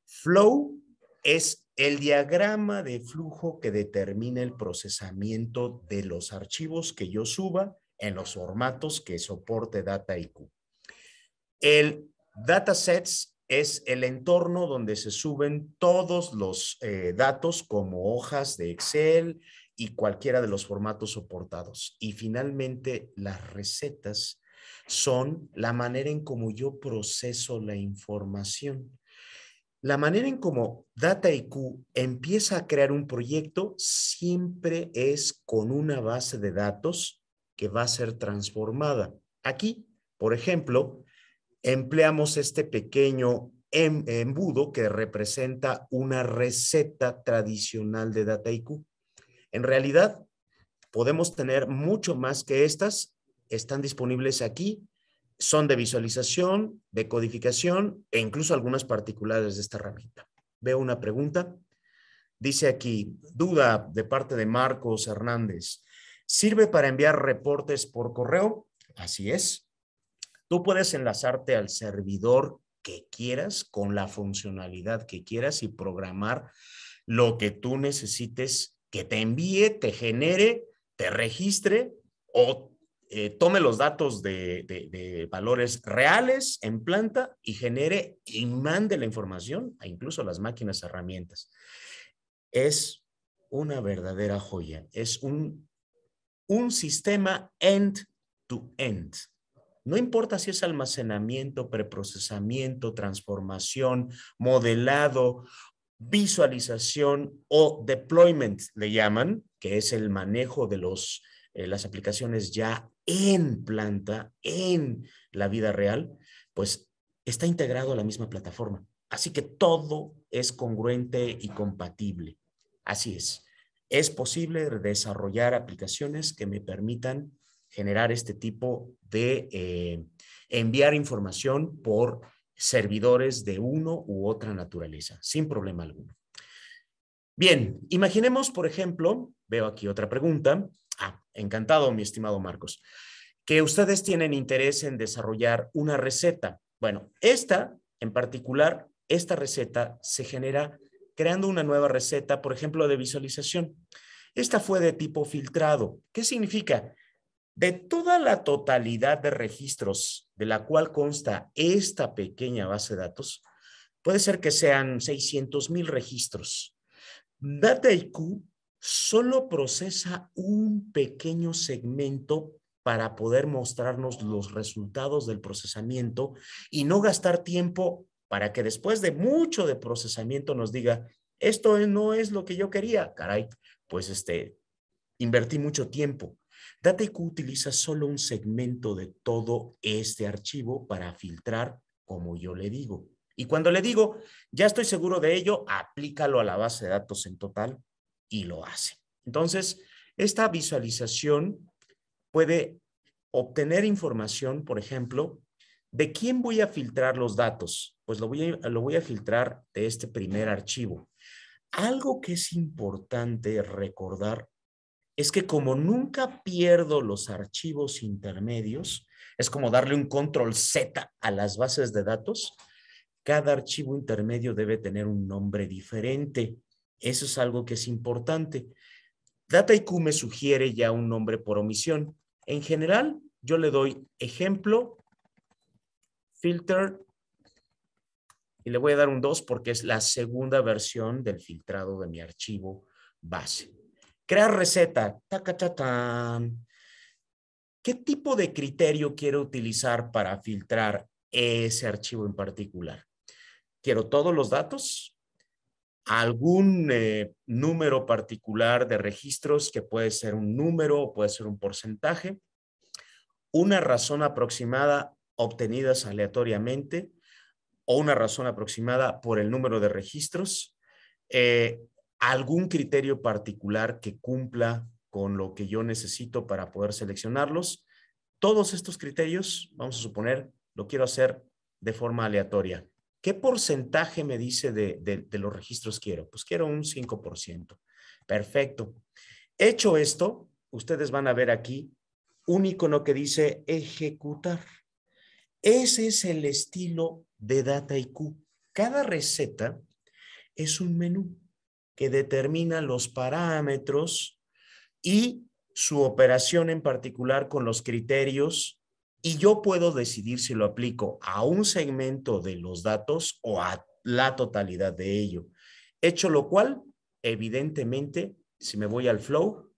Flow es el diagrama de flujo que determina el procesamiento de los archivos que yo suba en los formatos que soporte DataIQ. El datasets es el entorno donde se suben todos los eh, datos como hojas de Excel y cualquiera de los formatos soportados. Y finalmente, las recetas son la manera en como yo proceso la información. La manera en como Data empieza a crear un proyecto siempre es con una base de datos que va a ser transformada. Aquí, por ejemplo, empleamos este pequeño em-, embudo que representa una receta tradicional de Dataiku. En realidad, podemos tener mucho más que estas. Están disponibles aquí. Son de visualización, de codificación e incluso algunas particulares de esta herramienta. Veo una pregunta. Dice aquí, duda de parte de Marcos Hernández. ¿Sirve para enviar reportes por correo? Así es. Tú puedes enlazarte al servidor que quieras, con la funcionalidad que quieras y programar lo que tú necesites que te envíe, te genere, te registre o eh, tome los datos de, valores reales en planta y genere y mande la información a incluso las máquinas herramientas. Es una verdadera joya. Es un, sistema end-to-end. end to end no importa si es almacenamiento, preprocesamiento, transformación, modelado, visualización o deployment, le llaman, que es el manejo de los, eh, las aplicaciones ya en planta, en la vida real, pues está integrado a la misma plataforma. Así que todo es congruente y compatible. Así es. Es posible desarrollar aplicaciones que me permitan generar este tipo de eh, enviar información por servidores de uno u otra naturaleza, sin problema alguno. Bien, imaginemos, por ejemplo, veo aquí otra pregunta. Ah, encantado, mi estimado Marcos, que ustedes tienen interés en desarrollar una receta. Bueno, esta en particular, esta receta se genera creando una nueva receta, por ejemplo, de visualización. Esta fue de tipo filtrado. ¿Qué significa? De toda la totalidad de registros de la cual consta esta pequeña base de datos, puede ser que sean 600 mil registros. DataIQ solo procesa un pequeño segmento para poder mostrarnos los resultados del procesamiento y no gastar tiempo para que después de mucho de procesamiento nos diga, esto no es lo que yo quería, caray, pues este, invertí mucho tiempo. Dateq utiliza solo un segmento de todo este archivo para filtrar, como yo le digo. Y cuando le digo, ya estoy seguro de ello, aplícalo a la base de datos en total y lo hace. Entonces, esta visualización puede obtener información, por ejemplo, ¿De quién voy a filtrar los datos? Pues lo voy, a, lo voy a, filtrar de este primer archivo. Algo que es importante recordar es que como nunca pierdo los archivos intermedios, es como darle un control Z a las bases de datos, cada archivo intermedio debe tener un nombre diferente. Eso es algo que es importante. DataIQ me sugiere ya un nombre por omisión. En general, yo le doy ejemplo, filter, y le voy a dar un 2 porque es la segunda versión del filtrado de mi archivo base. Crear receta. ¿Qué tipo de criterio quiero utilizar para filtrar ese archivo en particular? ¿Quiero todos los datos? ¿Algún eh, número particular de registros que puede ser un número o puede ser un porcentaje? ¿Una razón aproximada obtenidas aleatoriamente? o una razón aproximada por el número de registros, eh, algún criterio particular que cumpla con lo que yo necesito para poder seleccionarlos. Todos estos criterios, vamos a suponer, lo quiero hacer de forma aleatoria. ¿Qué porcentaje me dice de, los registros quiero? Pues quiero un 5%. Perfecto. Hecho esto, ustedes van a ver aquí un icono que dice ejecutar. Ese es el estilo de Data IQ. Cada receta es un menú que determina los parámetros y su operación en particular con los criterios y yo puedo decidir si lo aplico a un segmento de los datos o a la totalidad de ello. Hecho lo cual, evidentemente, si me voy al flow,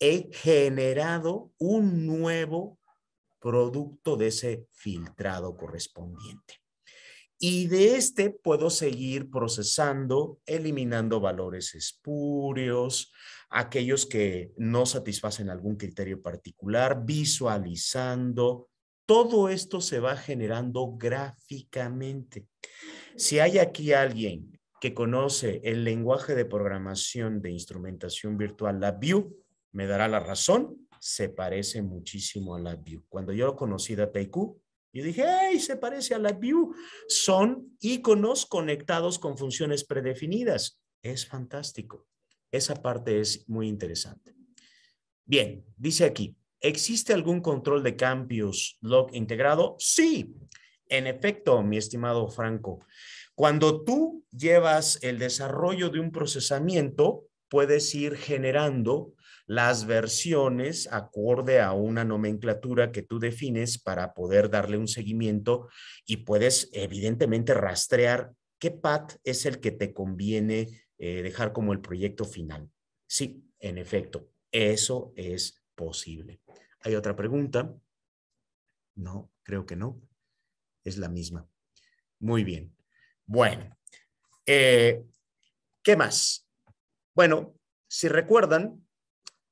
he generado un nuevo producto de ese filtrado correspondiente. Y de este puedo seguir procesando, eliminando valores espurios, aquellos que no satisfacen algún criterio particular, visualizando. Todo esto se va generando gráficamente. Si hay aquí alguien que conoce el lenguaje de programación de instrumentación virtual, la view, me dará la razón, se parece muchísimo a la view. Cuando yo conocí a yo dije, ¡hey! Se parece a la view. Son iconos conectados con funciones predefinidas. Es fantástico. Esa parte es muy interesante. Bien, dice aquí, ¿existe algún control de cambios log integrado? Sí, en efecto, mi estimado Franco. Cuando tú llevas el desarrollo de un procesamiento, puedes ir generando las versiones acorde a una nomenclatura que tú defines para poder darle un seguimiento y puedes evidentemente rastrear qué path es el que te conviene eh, dejar como el proyecto final. Sí, en efecto, eso es posible. ¿Hay otra pregunta? No, creo que no. Es la misma. Muy bien. Bueno, eh, ¿qué más? Bueno, si recuerdan,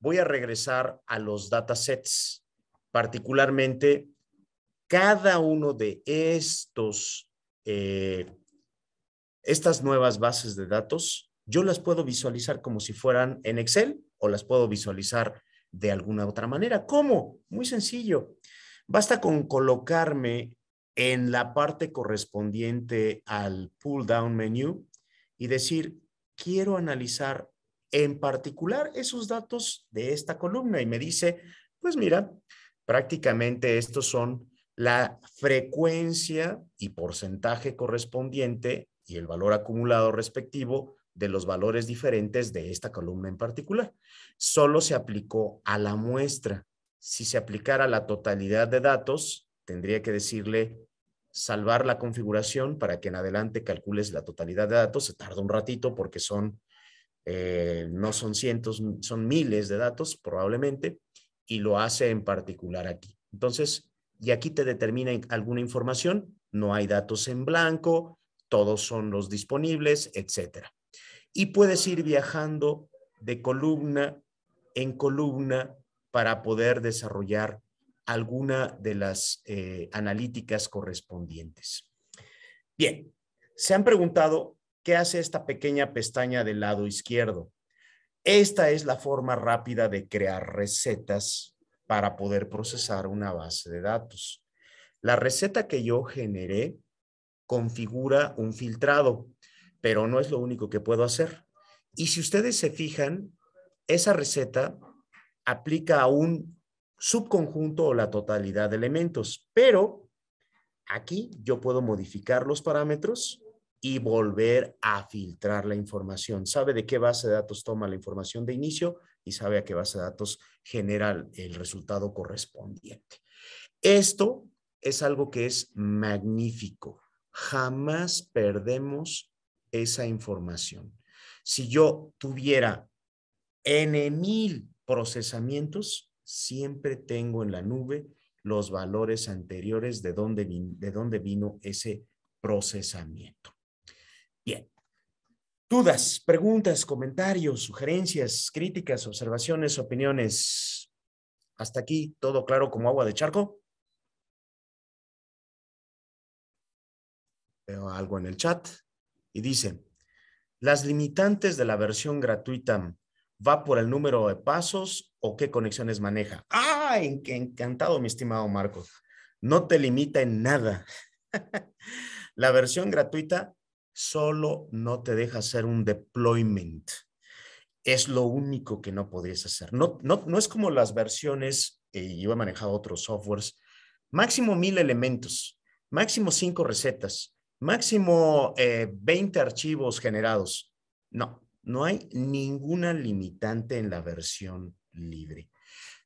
voy a regresar a los datasets, particularmente cada uno de estos, eh, estas nuevas bases de datos, yo las puedo visualizar como si fueran en Excel o las puedo visualizar de alguna otra manera. ¿Cómo? Muy sencillo. Basta con colocarme en la parte correspondiente al pull down menu y decir, quiero analizar en particular esos datos de esta columna y me dice, pues mira, prácticamente estos son la frecuencia y porcentaje correspondiente y el valor acumulado respectivo de los valores diferentes de esta columna en particular. Solo se aplicó a la muestra. Si se aplicara la totalidad de datos, tendría que decirle salvar la configuración para que en adelante calcules la totalidad de datos. Se tarda un ratito porque son eh, no son cientos, son miles de datos probablemente, y lo hace en particular aquí. Entonces, y aquí te determina alguna información, no hay datos en blanco, todos son los disponibles, etcétera. Y puedes ir viajando de columna en columna para poder desarrollar alguna de las eh, analíticas correspondientes. Bien, se han preguntado ¿Qué hace esta pequeña pestaña del lado izquierdo. Esta es la forma rápida de crear recetas para poder procesar una base de datos. La receta que yo generé configura un filtrado, pero no es lo único que puedo hacer. Y si ustedes se fijan, esa receta aplica a un subconjunto o la totalidad de elementos, pero aquí yo puedo modificar los parámetros y volver a filtrar la información. Sabe de qué base de datos toma la información de inicio y sabe a qué base de datos genera el resultado correspondiente. Esto es algo que es magnífico. Jamás perdemos esa información. Si yo tuviera N mil procesamientos, siempre tengo en la nube los valores anteriores de dónde, de dónde vino ese procesamiento. Bien. Dudas, preguntas, comentarios, sugerencias, críticas, observaciones, opiniones. Hasta aquí, todo claro como agua de charco. Veo algo en el chat y dice, las limitantes de la versión gratuita va por el número de pasos o qué conexiones maneja. Ah, encantado, mi estimado Marcos. No te limita en nada. la versión gratuita solo no te deja hacer un deployment. Es lo único que no podrías hacer. No, es como las versiones, eh, yo he manejado otros softwares, máximo mil elementos, máximo cinco recetas, máximo 20 eh, archivos generados. No, no hay ninguna limitante en la versión libre.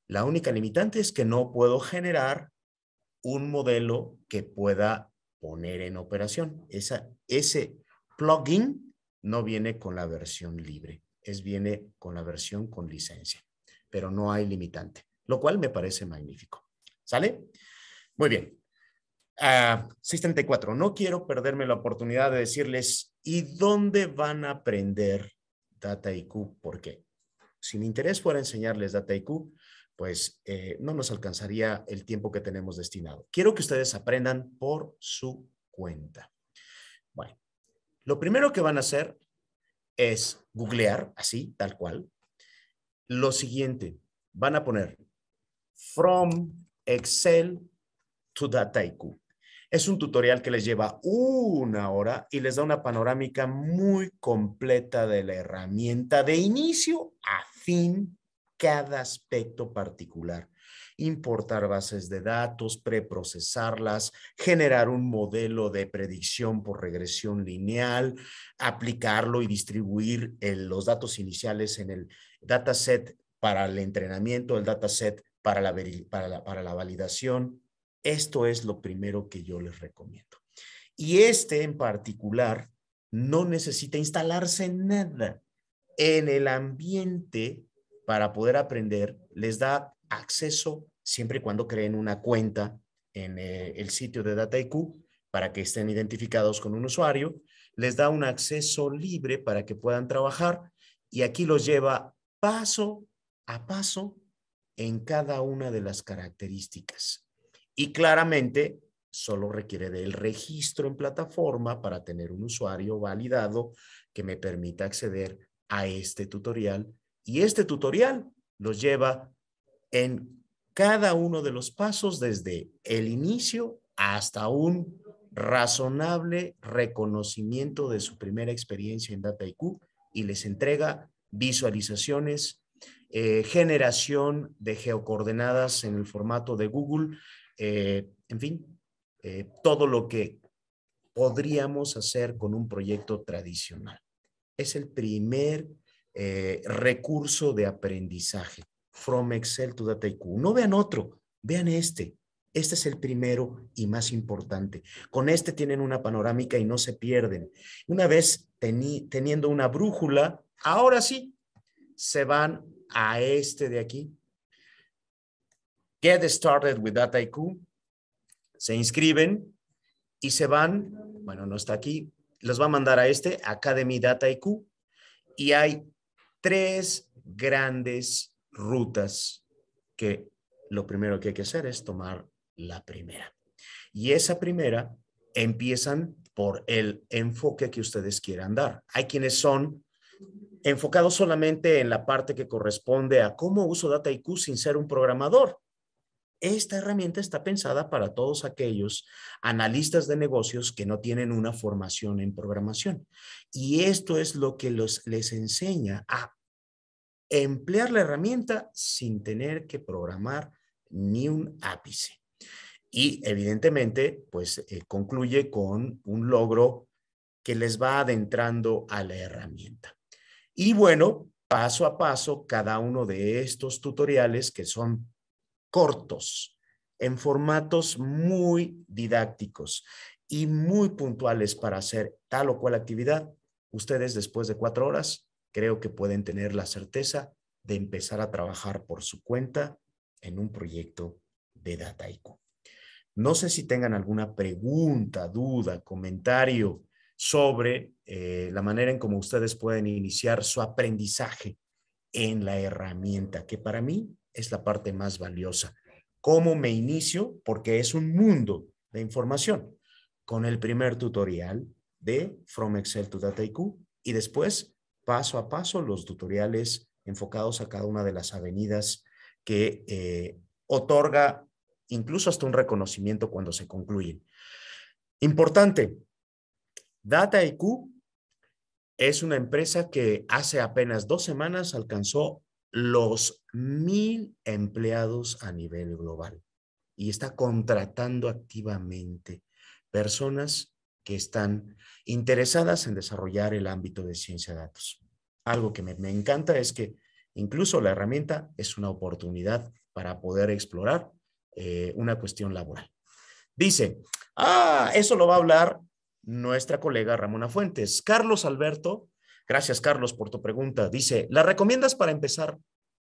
La única limitante es que no puedo generar un modelo que pueda poner en operación. ese plugin no viene con la versión libre, es viene con la versión con licencia, pero no hay limitante, lo cual me parece magnífico. ¿Sale? Muy bien. 634. Ah, no quiero perderme la oportunidad de decirles, ¿y dónde van a aprender Data IQ? ¿Por qué? Si mi interés fuera enseñarles Data IQ, pues eh, no nos alcanzaría el tiempo que tenemos destinado. Quiero que ustedes aprendan por su cuenta. Bueno, lo primero que van a hacer es googlear, así, tal cual, lo siguiente. Van a poner from Excel to Dataiku. Es un tutorial que les lleva una hora y les da una panorámica muy completa de la herramienta de inicio a fin cada aspecto particular. Importar bases de datos, preprocesarlas, generar un modelo de predicción por regresión lineal, aplicarlo y distribuir los datos iniciales en el dataset para el entrenamiento, el dataset para la, para la, para la validación. Esto es lo primero que yo les recomiendo. Y este en particular no necesita instalarse nada. En el ambiente para poder aprender, les da acceso siempre y cuando creen una cuenta en eh, el sitio de DataIQ para que estén identificados con un usuario, les da un acceso libre para que puedan trabajar y aquí los lleva paso a paso en cada una de las características. Y claramente solo requiere del registro en plataforma para tener un usuario validado que me permita acceder a este tutorial y este tutorial los lleva en cada uno de los pasos desde el inicio hasta un razonable reconocimiento de su primera experiencia en Data IQ y les entrega visualizaciones, eh, generación de geocoordenadas en el formato de Google, eh, en fin, eh, todo lo que podríamos hacer con un proyecto tradicional. Es el primer eh, recurso de aprendizaje. From Excel to Data IQ. No vean otro, vean este. Este es el primero y más importante. Con este tienen una panorámica y no se pierden. Una vez teniendo una brújula, ahora sí, se van a este de aquí. Get started with Data IQ. Se inscriben y se van, bueno, no está aquí, los va a mandar a este, Academy Data IQ. Y hay tres grandes rutas que lo primero que hay que hacer es tomar la primera. Y esa primera empiezan por el enfoque que ustedes quieran dar. Hay quienes son enfocados solamente en la parte que corresponde a cómo uso Data IQ sin ser un programador. Esta herramienta está pensada para todos aquellos analistas de negocios que no tienen una formación en programación. Y esto es lo que los, les enseña a emplear la herramienta sin tener que programar ni un ápice. Y evidentemente, pues eh, concluye con un logro que les va adentrando a la herramienta. Y bueno, paso a paso, cada uno de estos tutoriales que son cortos, en formatos muy didácticos y muy puntuales para hacer tal o cual actividad, ustedes después de cuatro horas creo que pueden tener la certeza de empezar a trabajar por su cuenta en un proyecto de Dataiku. No sé si tengan alguna pregunta, duda, comentario sobre eh, la manera en cómo ustedes pueden iniciar su aprendizaje en la herramienta, que para mí es la parte más valiosa. ¿Cómo me inicio? Porque es un mundo de información. Con el primer tutorial de From Excel to Data IQ y después paso a paso los tutoriales enfocados a cada una de las avenidas que eh, otorga incluso hasta un reconocimiento cuando se concluyen. Importante, Data IQ es una empresa que hace apenas dos semanas alcanzó los mil empleados a nivel global y está contratando activamente personas que están interesadas en desarrollar el ámbito de ciencia de datos. Algo que me, encanta es que incluso la herramienta es una oportunidad para poder explorar eh, una cuestión laboral. Dice, ah, eso lo va a hablar nuestra colega Ramona Fuentes. Carlos Alberto Gracias, Carlos, por tu pregunta. Dice, ¿la recomiendas para empezar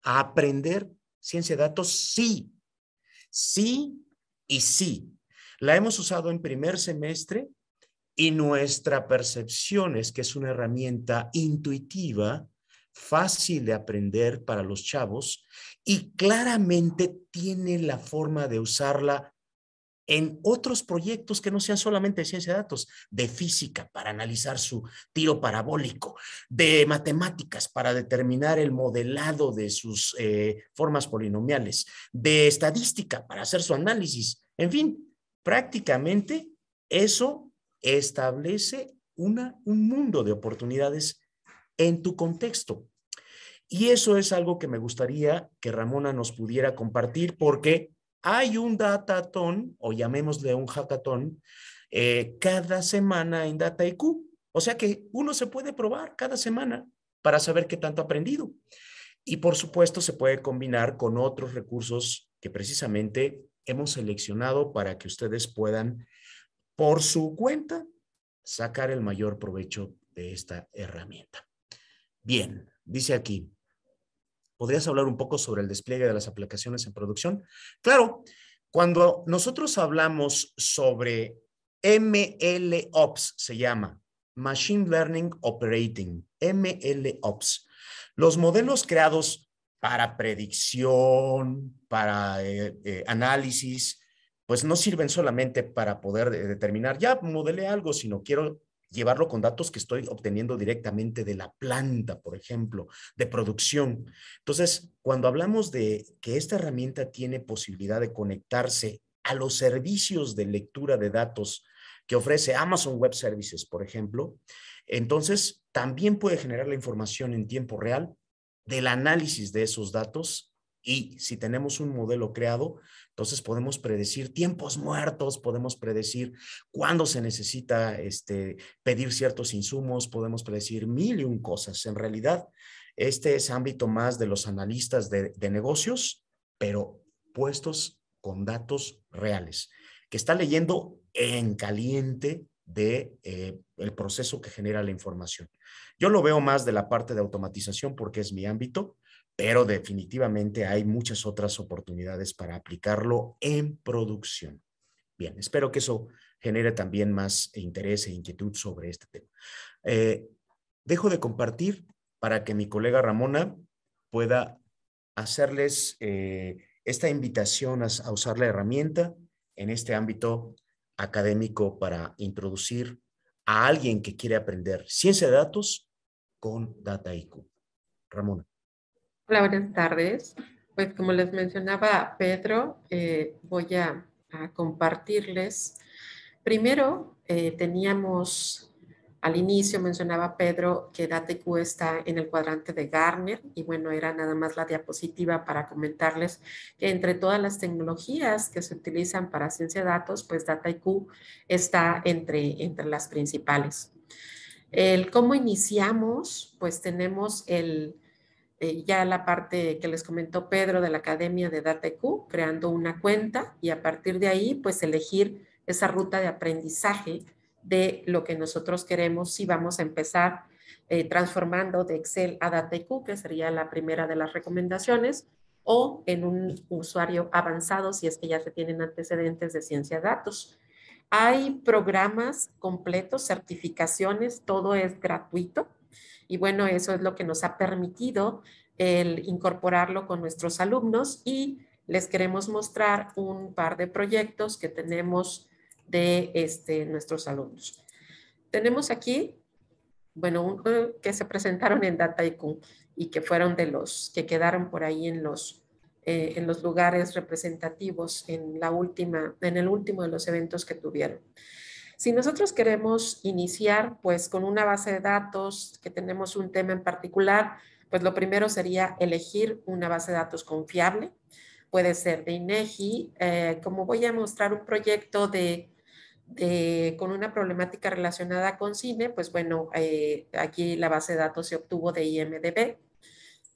a aprender ciencia de datos? Sí, sí y sí. La hemos usado en primer semestre y nuestra percepción es que es una herramienta intuitiva, fácil de aprender para los chavos y claramente tiene la forma de usarla en otros proyectos que no sean solamente ciencia de datos, de física para analizar su tiro parabólico, de matemáticas para determinar el modelado de sus eh, formas polinomiales, de estadística para hacer su análisis. En fin, prácticamente eso establece una, un mundo de oportunidades en tu contexto. Y eso es algo que me gustaría que Ramona nos pudiera compartir porque hay un datatón, o llamémosle un hackathon, eh, cada semana en DataIQ. O sea que uno se puede probar cada semana para saber qué tanto ha aprendido. Y por supuesto se puede combinar con otros recursos que precisamente hemos seleccionado para que ustedes puedan, por su cuenta, sacar el mayor provecho de esta herramienta. Bien, dice aquí, ¿Podrías hablar un poco sobre el despliegue de las aplicaciones en producción? Claro, cuando nosotros hablamos sobre MLOps, se llama Machine Learning Operating, MLOps, los modelos creados para predicción, para eh, eh, análisis, pues no sirven solamente para poder eh, determinar, ya modelé algo, sino quiero llevarlo con datos que estoy obteniendo directamente de la planta, por ejemplo, de producción. Entonces, cuando hablamos de que esta herramienta tiene posibilidad de conectarse a los servicios de lectura de datos que ofrece Amazon Web Services, por ejemplo, entonces también puede generar la información en tiempo real del análisis de esos datos y si tenemos un modelo creado, entonces podemos predecir tiempos muertos, podemos predecir cuándo se necesita este, pedir ciertos insumos, podemos predecir mil y un cosas. En realidad, este es ámbito más de los analistas de, negocios, pero puestos con datos reales, que está leyendo en caliente de eh, el proceso que genera la información. Yo lo veo más de la parte de automatización porque es mi ámbito, pero definitivamente hay muchas otras oportunidades para aplicarlo en producción. Bien, espero que eso genere también más interés e inquietud sobre este tema. Eh, dejo de compartir para que mi colega Ramona pueda hacerles eh, esta invitación a, usar la herramienta en este ámbito académico para introducir a alguien que quiere aprender ciencia de datos con Data Ramona. Hola, buenas tardes. Pues como les mencionaba Pedro, eh, voy a, compartirles. Primero, eh, teníamos al inicio, mencionaba Pedro, que IQ está en el cuadrante de Garner y bueno, era nada más la diapositiva para comentarles que entre todas las tecnologías que se utilizan para ciencia de datos, pues IQ está entre, entre las principales. El cómo iniciamos, pues tenemos el eh, ya la parte que les comentó Pedro de la Academia de DATEQ, creando una cuenta y a partir de ahí, pues elegir esa ruta de aprendizaje de lo que nosotros queremos si vamos a empezar eh, transformando de Excel a DATEQ, que sería la primera de las recomendaciones, o en un usuario avanzado si es que ya se tienen antecedentes de ciencia de datos. Hay programas completos, certificaciones, todo es gratuito y bueno, eso es lo que nos ha permitido el incorporarlo con nuestros alumnos y les queremos mostrar un par de proyectos que tenemos de este, nuestros alumnos. Tenemos aquí, bueno, eh, que se presentaron en Dataiku y que fueron de los que quedaron por ahí en los, eh, en los lugares representativos en, la última, en el último de los eventos que tuvieron. Si nosotros queremos iniciar pues con una base de datos que tenemos un tema en particular, pues lo primero sería elegir una base de datos confiable. Puede ser de INEGI, eh, como voy a mostrar un proyecto de, con una problemática relacionada con cine, pues bueno, eh, aquí la base de datos se obtuvo de IMDB.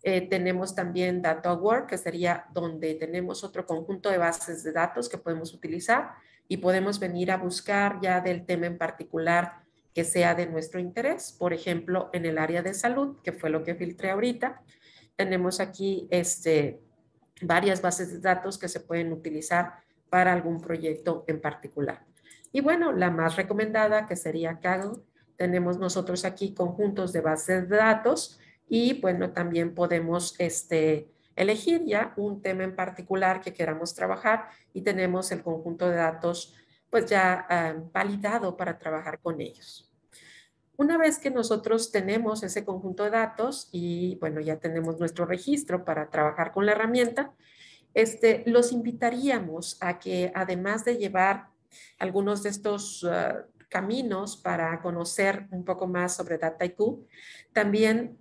Eh, tenemos también DataWare, que sería donde tenemos otro conjunto de bases de datos que podemos utilizar y podemos venir a buscar ya del tema en particular que sea de nuestro interés. Por ejemplo, en el área de salud, que fue lo que filtré ahorita, tenemos aquí este, varias bases de datos que se pueden utilizar para algún proyecto en particular. Y bueno, la más recomendada que sería Kaggle, tenemos nosotros aquí conjuntos de bases de datos y bueno, también podemos este, elegir ya un tema en particular que queramos trabajar y tenemos el conjunto de datos pues ya eh, validado para trabajar con ellos. Una vez que nosotros tenemos ese conjunto de datos y bueno, ya tenemos nuestro registro para trabajar con la herramienta, este, los invitaríamos a que además de llevar algunos de estos eh, caminos para conocer un poco más sobre Dataiku, también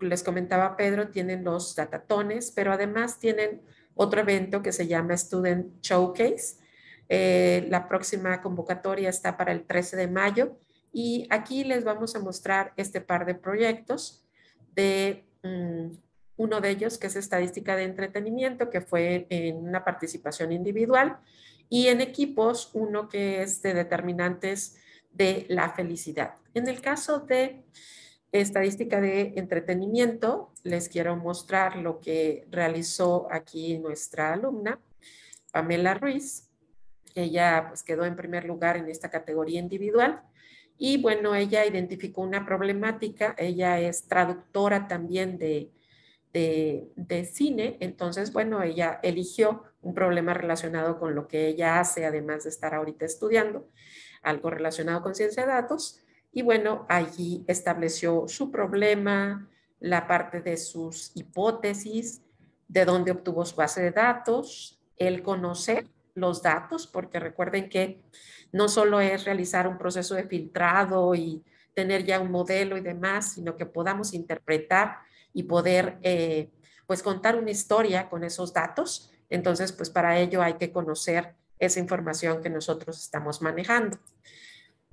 les comentaba Pedro, tienen los datatones, pero además tienen otro evento que se llama Student Showcase. Eh, la próxima convocatoria está para el 13 de mayo y aquí les vamos a mostrar este par de proyectos de mm, uno de ellos que es estadística de entretenimiento, que fue en una participación individual, y en equipos uno que es de determinantes de la felicidad. En el caso de estadística de entretenimiento, les quiero mostrar lo que realizó aquí nuestra alumna, Pamela Ruiz. Ella pues, quedó en primer lugar en esta categoría individual. Y bueno, ella identificó una problemática, ella es traductora también de, de cine, entonces bueno, ella eligió un problema relacionado con lo que ella hace, además de estar ahorita estudiando, algo relacionado con ciencia de datos, y bueno, allí estableció su problema, la parte de sus hipótesis, de dónde obtuvo su base de datos, el conocer los datos, porque recuerden que no solo es realizar un proceso de filtrado y tener ya un modelo y demás, sino que podamos interpretar y poder eh, pues contar una historia con esos datos. Entonces, pues para ello hay que conocer esa información que nosotros estamos manejando.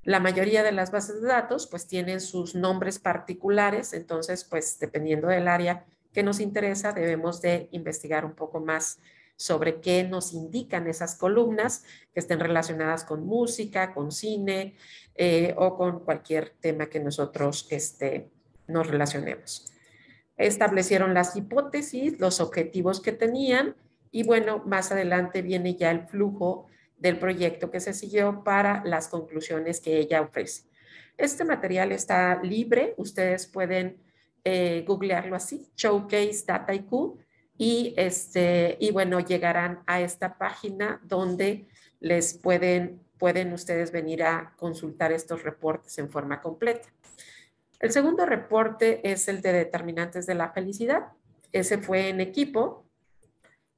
La mayoría de las bases de datos pues tienen sus nombres particulares, entonces pues dependiendo del área que nos interesa debemos de investigar un poco más sobre qué nos indican esas columnas que estén relacionadas con música, con cine eh, o con cualquier tema que nosotros este, nos relacionemos. Establecieron las hipótesis, los objetivos que tenían y bueno, más adelante viene ya el flujo del proyecto que se siguió para las conclusiones que ella ofrece. Este material está libre, ustedes pueden eh, googlearlo así, Showcase Data IQ, y, este, y bueno, llegarán a esta página donde les pueden, pueden ustedes venir a consultar estos reportes en forma completa. El segundo reporte es el de determinantes de la felicidad. Ese fue en equipo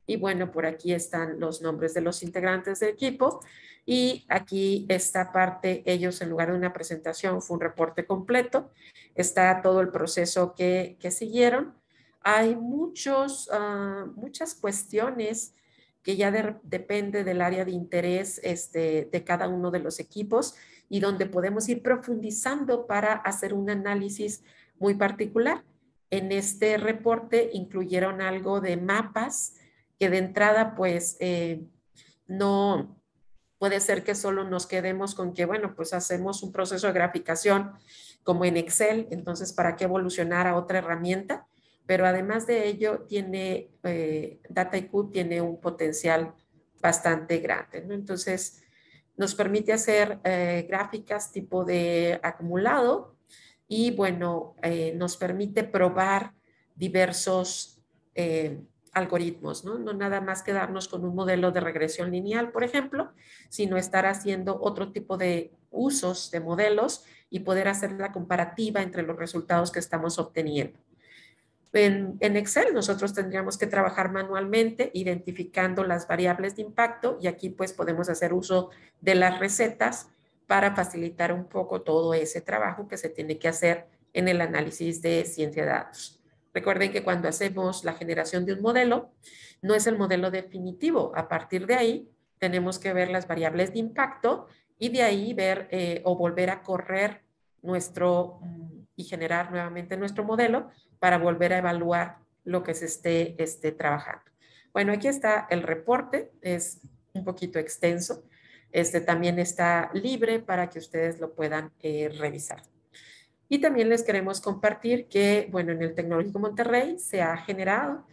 y bueno, por aquí están los nombres de los integrantes del equipo. Y aquí esta parte, ellos en lugar de una presentación, fue un reporte completo. Está todo el proceso que, siguieron. Hay muchos, ah, muchas cuestiones que ya depende del área de interés este, de cada uno de los equipos y donde podemos ir profundizando para hacer un análisis muy particular. En este reporte incluyeron algo de mapas, que de entrada pues eh, no puede ser que solo nos quedemos con que, bueno, pues hacemos un proceso de graficación como en Excel, entonces, ¿para qué evolucionar a otra herramienta? Pero además de ello, tiene, eh, DataIQ tiene un potencial bastante grande, ¿no? Entonces, nos permite hacer eh, gráficas tipo de acumulado y, bueno, eh, nos permite probar diversos algoritmos, ¿no? nada más quedarnos con un modelo de regresión lineal, por ejemplo, sino estar haciendo otro tipo de usos de modelos y poder hacer la comparativa entre los resultados que estamos obteniendo. En, en, Excel nosotros tendríamos que trabajar manualmente identificando las variables de impacto y aquí pues podemos hacer uso de las recetas para facilitar un poco todo ese trabajo que se tiene que hacer en el análisis de ciencia de datos. Recuerden que cuando hacemos la generación de un modelo, no es el modelo definitivo. A partir de ahí, tenemos que ver las variables de impacto y de ahí ver eh, o volver a correr nuestro mm, y generar nuevamente nuestro modelo para volver a evaluar lo que se esté, este, trabajando. Bueno, aquí está el reporte, es un poquito extenso. Este también está libre para que ustedes lo puedan eh, revisar. Y también les queremos compartir que, bueno, en el Tecnológico Monterrey se ha generado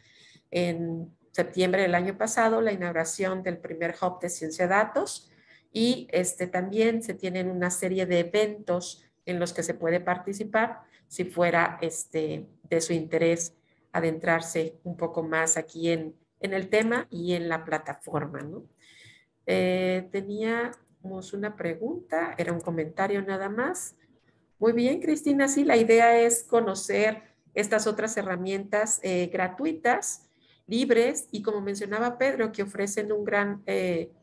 en septiembre del año pasado la inauguración del primer hub de ciencia de datos y este, también se tienen una serie de eventos en los que se puede participar si fuera este, de su interés adentrarse un poco más aquí en, el tema y en la plataforma. ¿no? Eh, teníamos una pregunta, era un comentario nada más. Muy bien, Cristina, sí, la idea es conocer estas otras herramientas eh, gratuitas, libres y como mencionaba Pedro, que ofrecen un gran, eh,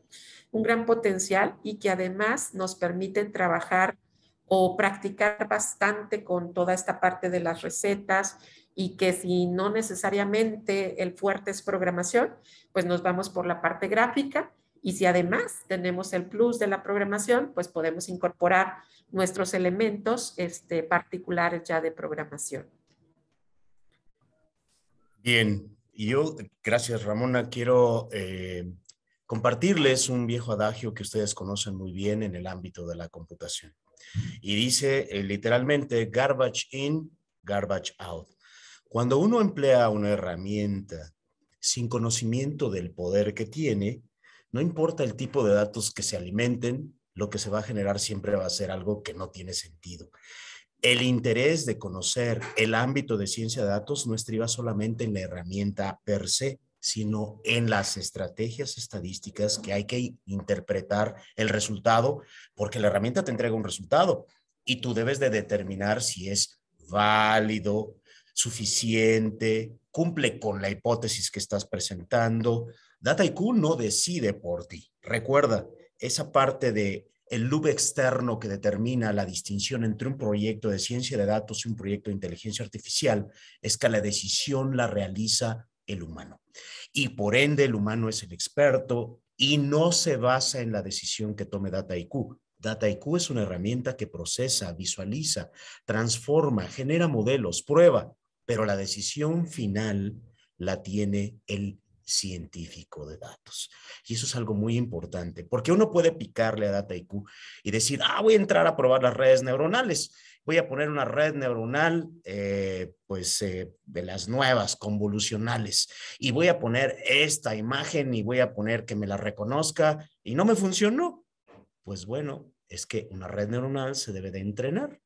un gran potencial y que además nos permiten trabajar o practicar bastante con toda esta parte de las recetas y que si no necesariamente el fuerte es programación, pues nos vamos por la parte gráfica y si además tenemos el plus de la programación, pues podemos incorporar nuestros elementos este, particulares ya de programación. Bien, yo, gracias Ramona, quiero eh, compartirles un viejo adagio que ustedes conocen muy bien en el ámbito de la computación. Y dice eh, literalmente, garbage in, garbage out. Cuando uno emplea una herramienta sin conocimiento del poder que tiene, no importa el tipo de datos que se alimenten, lo que se va a generar siempre va a ser algo que no tiene sentido. El interés de conocer el ámbito de ciencia de datos no estriba solamente en la herramienta per se, sino en las estrategias estadísticas que hay que interpretar el resultado, porque la herramienta te entrega un resultado y tú debes de determinar si es válido, suficiente, cumple con la hipótesis que estás presentando, Data IQ no decide por ti. Recuerda, esa parte de el loop externo que determina la distinción entre un proyecto de ciencia de datos y un proyecto de inteligencia artificial es que la decisión la realiza el humano. Y por ende, el humano es el experto y no se basa en la decisión que tome Data IQ. Data IQ es una herramienta que procesa, visualiza, transforma, genera modelos, prueba, pero la decisión final la tiene el científico de datos. Y eso es algo muy importante, porque uno puede picarle a Data y decir, ah, voy a entrar a probar las redes neuronales, voy a poner una red neuronal, eh, pues, eh, de las nuevas, convolucionales, y voy a poner esta imagen y voy a poner que me la reconozca, y no me funcionó. Pues bueno, es que una red neuronal se debe de entrenar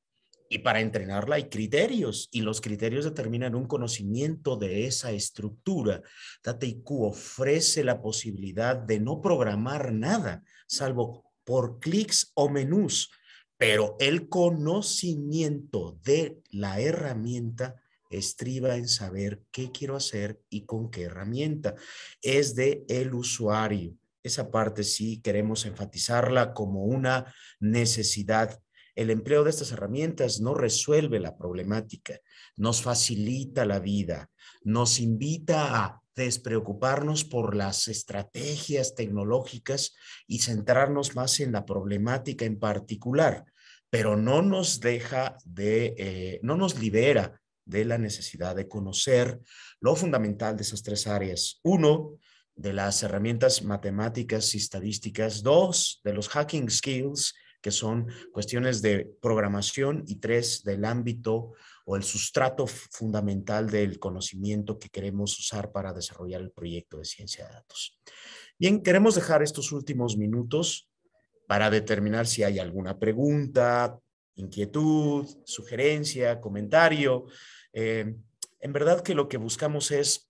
y para entrenarla hay criterios y los criterios determinan un conocimiento de esa estructura. Tata ofrece la posibilidad de no programar nada, salvo por clics o menús, pero el conocimiento de la herramienta estriba en saber qué quiero hacer y con qué herramienta. Es de el usuario. Esa parte sí queremos enfatizarla como una necesidad el empleo de estas herramientas no resuelve la problemática, nos facilita la vida, nos invita a despreocuparnos por las estrategias tecnológicas y centrarnos más en la problemática en particular, pero no nos deja de, eh, no nos libera de la necesidad de conocer lo fundamental de esas tres áreas. Uno, de las herramientas matemáticas y estadísticas. Dos, de los hacking skills que son cuestiones de programación y tres del ámbito o el sustrato fundamental del conocimiento que queremos usar para desarrollar el proyecto de ciencia de datos. Bien, queremos dejar estos últimos minutos para determinar si hay alguna pregunta, inquietud, sugerencia, comentario. Eh, en verdad que lo que buscamos es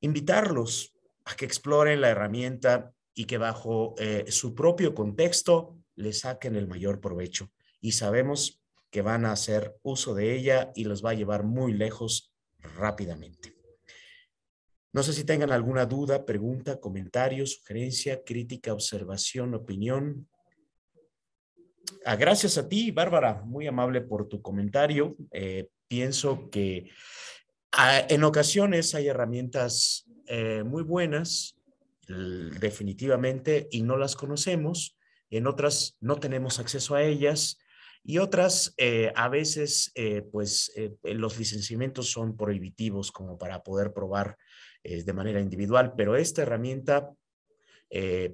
invitarlos a que exploren la herramienta y que bajo eh, su propio contexto le saquen el mayor provecho. Y sabemos que van a hacer uso de ella y los va a llevar muy lejos rápidamente. No sé si tengan alguna duda, pregunta, comentario, sugerencia, crítica, observación, opinión. Ah, gracias a ti, Bárbara, muy amable por tu comentario. Eh, pienso que ah, en ocasiones hay herramientas eh, muy buenas, definitivamente, y no las conocemos en otras no tenemos acceso a ellas y otras eh, a veces eh, pues eh, los licenciamientos son prohibitivos como para poder probar de manera individual, pero esta herramienta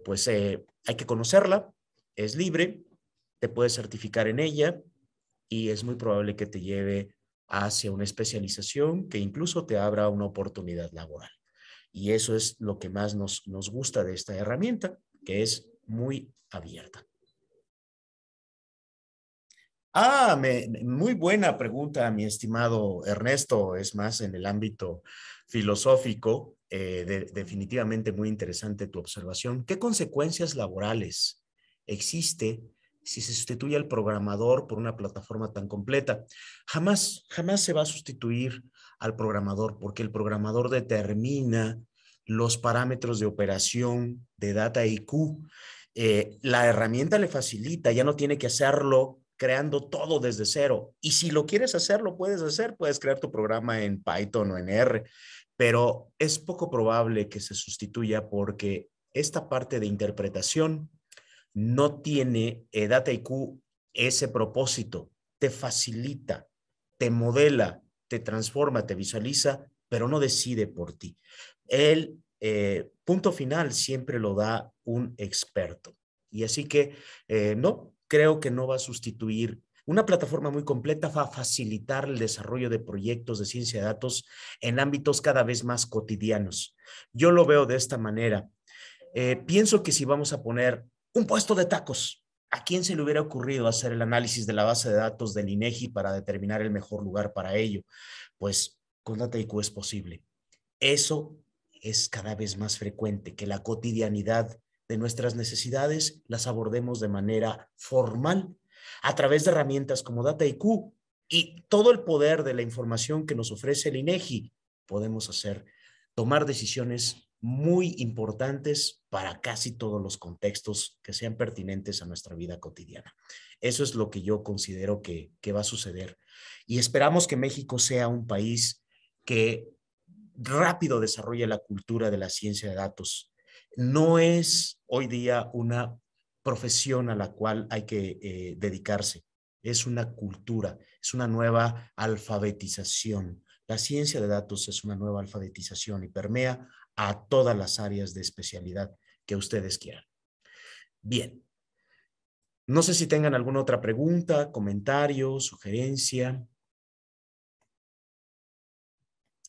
pues hay que conocerla, es libre, te puedes certificar en ella y es muy probable que te lleve hacia una especialización que incluso te abra una oportunidad laboral. Y eso es lo que más nos, nos gusta de esta herramienta, que es muy abierta. Ah, muy buena pregunta, mi estimado Ernesto. Es más, en el ámbito filosófico, eh, definitivamente muy interesante tu observación. ¿Qué consecuencias laborales existe si se sustituye al programador por una plataforma tan completa? Jamás, jamás se va a sustituir al programador porque el programador determina los parámetros de operación de data IQ eh, la herramienta le facilita, ya no tiene que hacerlo creando todo desde cero. Y si lo quieres hacer, lo puedes hacer, puedes crear tu programa en Python o en R, pero es poco probable que se sustituya porque esta parte de interpretación no tiene eh, Data IQ ese propósito, te facilita, te modela, te transforma, te visualiza, pero no decide por ti. Él eh, punto final siempre lo da un experto. Y así que eh, no, creo que no va a sustituir. Una plataforma muy completa va a facilitar el desarrollo de proyectos de ciencia de datos en ámbitos cada vez más cotidianos. Yo lo veo de esta manera. Eh, pienso que si vamos a poner un puesto de tacos, ¿a quién se le hubiera ocurrido hacer el análisis de la base de datos del INEGI para determinar el mejor lugar para ello? Pues con DataIQ es posible. Eso es cada vez más frecuente que la cotidianidad de nuestras necesidades las abordemos de manera formal a través de herramientas como Data IQ y todo el poder de la información que nos ofrece el INEGI e podemos hacer tomar decisiones muy importantes para casi todos los contextos que sean pertinentes a nuestra vida cotidiana. Eso es lo que yo considero que, que va a suceder. Y esperamos que México sea un país que rápido desarrolla la cultura de la ciencia de datos. No es hoy día una profesión a la cual hay que eh, dedicarse, es una cultura, es una nueva alfabetización. La ciencia de datos es una nueva alfabetización y permea a todas las áreas de especialidad que ustedes quieran. Bien, no sé si tengan alguna otra pregunta, comentario, sugerencia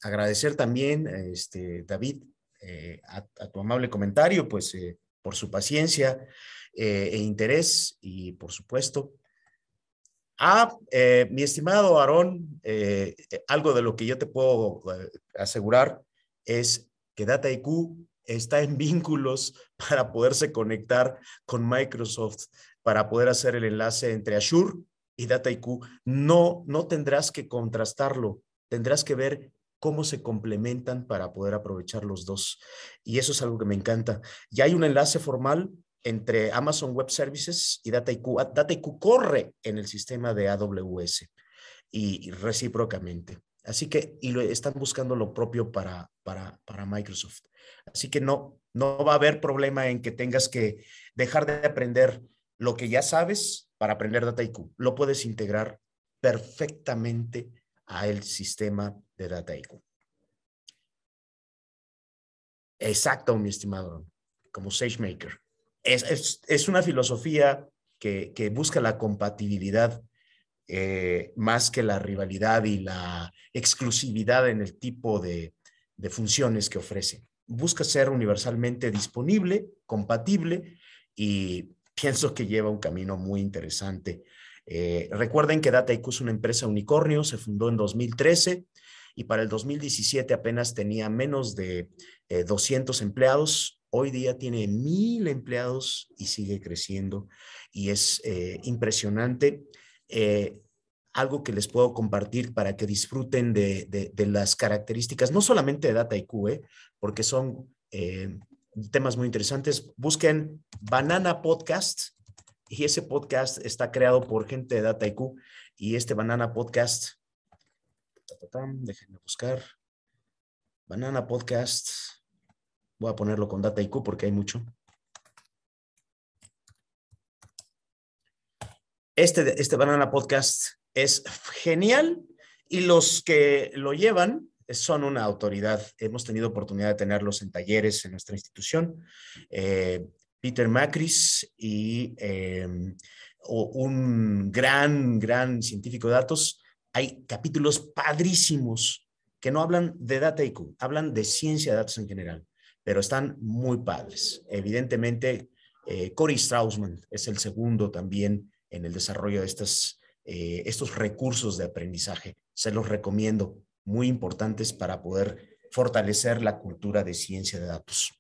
agradecer también, este, David, eh, a, tu amable comentario, pues eh, por su paciencia eh, e interés y por supuesto. A ah, mi estimado Aarón, algo de lo que yo te puedo asegurar es que Data está en vínculos para poderse conectar con Microsoft, para poder hacer el enlace entre Azure y DataIQ. No, no tendrás que contrastarlo, tendrás que ver cómo se complementan para poder aprovechar los dos. Y eso es algo que me encanta. Ya hay un enlace formal entre Amazon Web Services y Dataiku. IQ ah, corre en el sistema de AWS y, recíprocamente. Así que, y lo, están buscando lo propio para, para, Microsoft. Así que no, no va a haber problema en que tengas que dejar de aprender lo que ya sabes para aprender Dataiku. Lo puedes integrar perfectamente a el sistema de Dataiku. Exacto, mi estimado, como SageMaker. Es, es, una filosofía que, busca la compatibilidad eh, más que la rivalidad y la exclusividad en el tipo de, funciones que ofrece. Busca ser universalmente disponible, compatible y pienso que lleva un camino muy interesante. Eh, recuerden que Dataiku es una empresa unicornio, se fundó en 2013 y para el 2017 apenas tenía menos de 200 eh, empleados. Hoy día tiene mil empleados y sigue creciendo y es eh, impresionante. Eh, algo que les puedo compartir para que disfruten de, de las características, no solamente de Data IQ, porque son temas muy interesantes. Busquen Banana Podcast y ese podcast está creado por gente de Data IQ y este Banana Podcast déjenme buscar. Banana Podcast. Voy a ponerlo con Data IQ porque hay mucho. Este, este Banana Podcast es genial y los que lo llevan son una autoridad. Hemos tenido oportunidad de tenerlos en talleres en nuestra institución. Eh, Peter Macris y eh, un gran, gran científico de datos, hay capítulos padrísimos que no hablan de data hablan de ciencia de datos en general, pero están muy padres. Evidentemente, eh, Corey Cory Straussman es el segundo también en el desarrollo de estas, eh, estos recursos de aprendizaje. Se los recomiendo, muy importantes para poder fortalecer la cultura de ciencia de datos.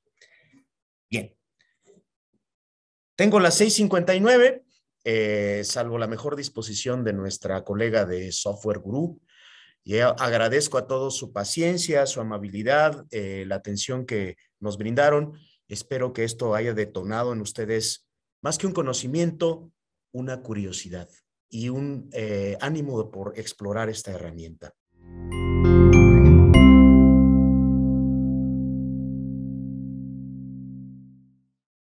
Bien. Tengo las 6.59. Eh, salvo la mejor disposición de nuestra colega de Software Group. Y eh, agradezco a todos su paciencia, su amabilidad, eh, la atención que nos brindaron. Espero que esto haya detonado en ustedes más que un conocimiento, una curiosidad y un ánimo por explorar esta herramienta.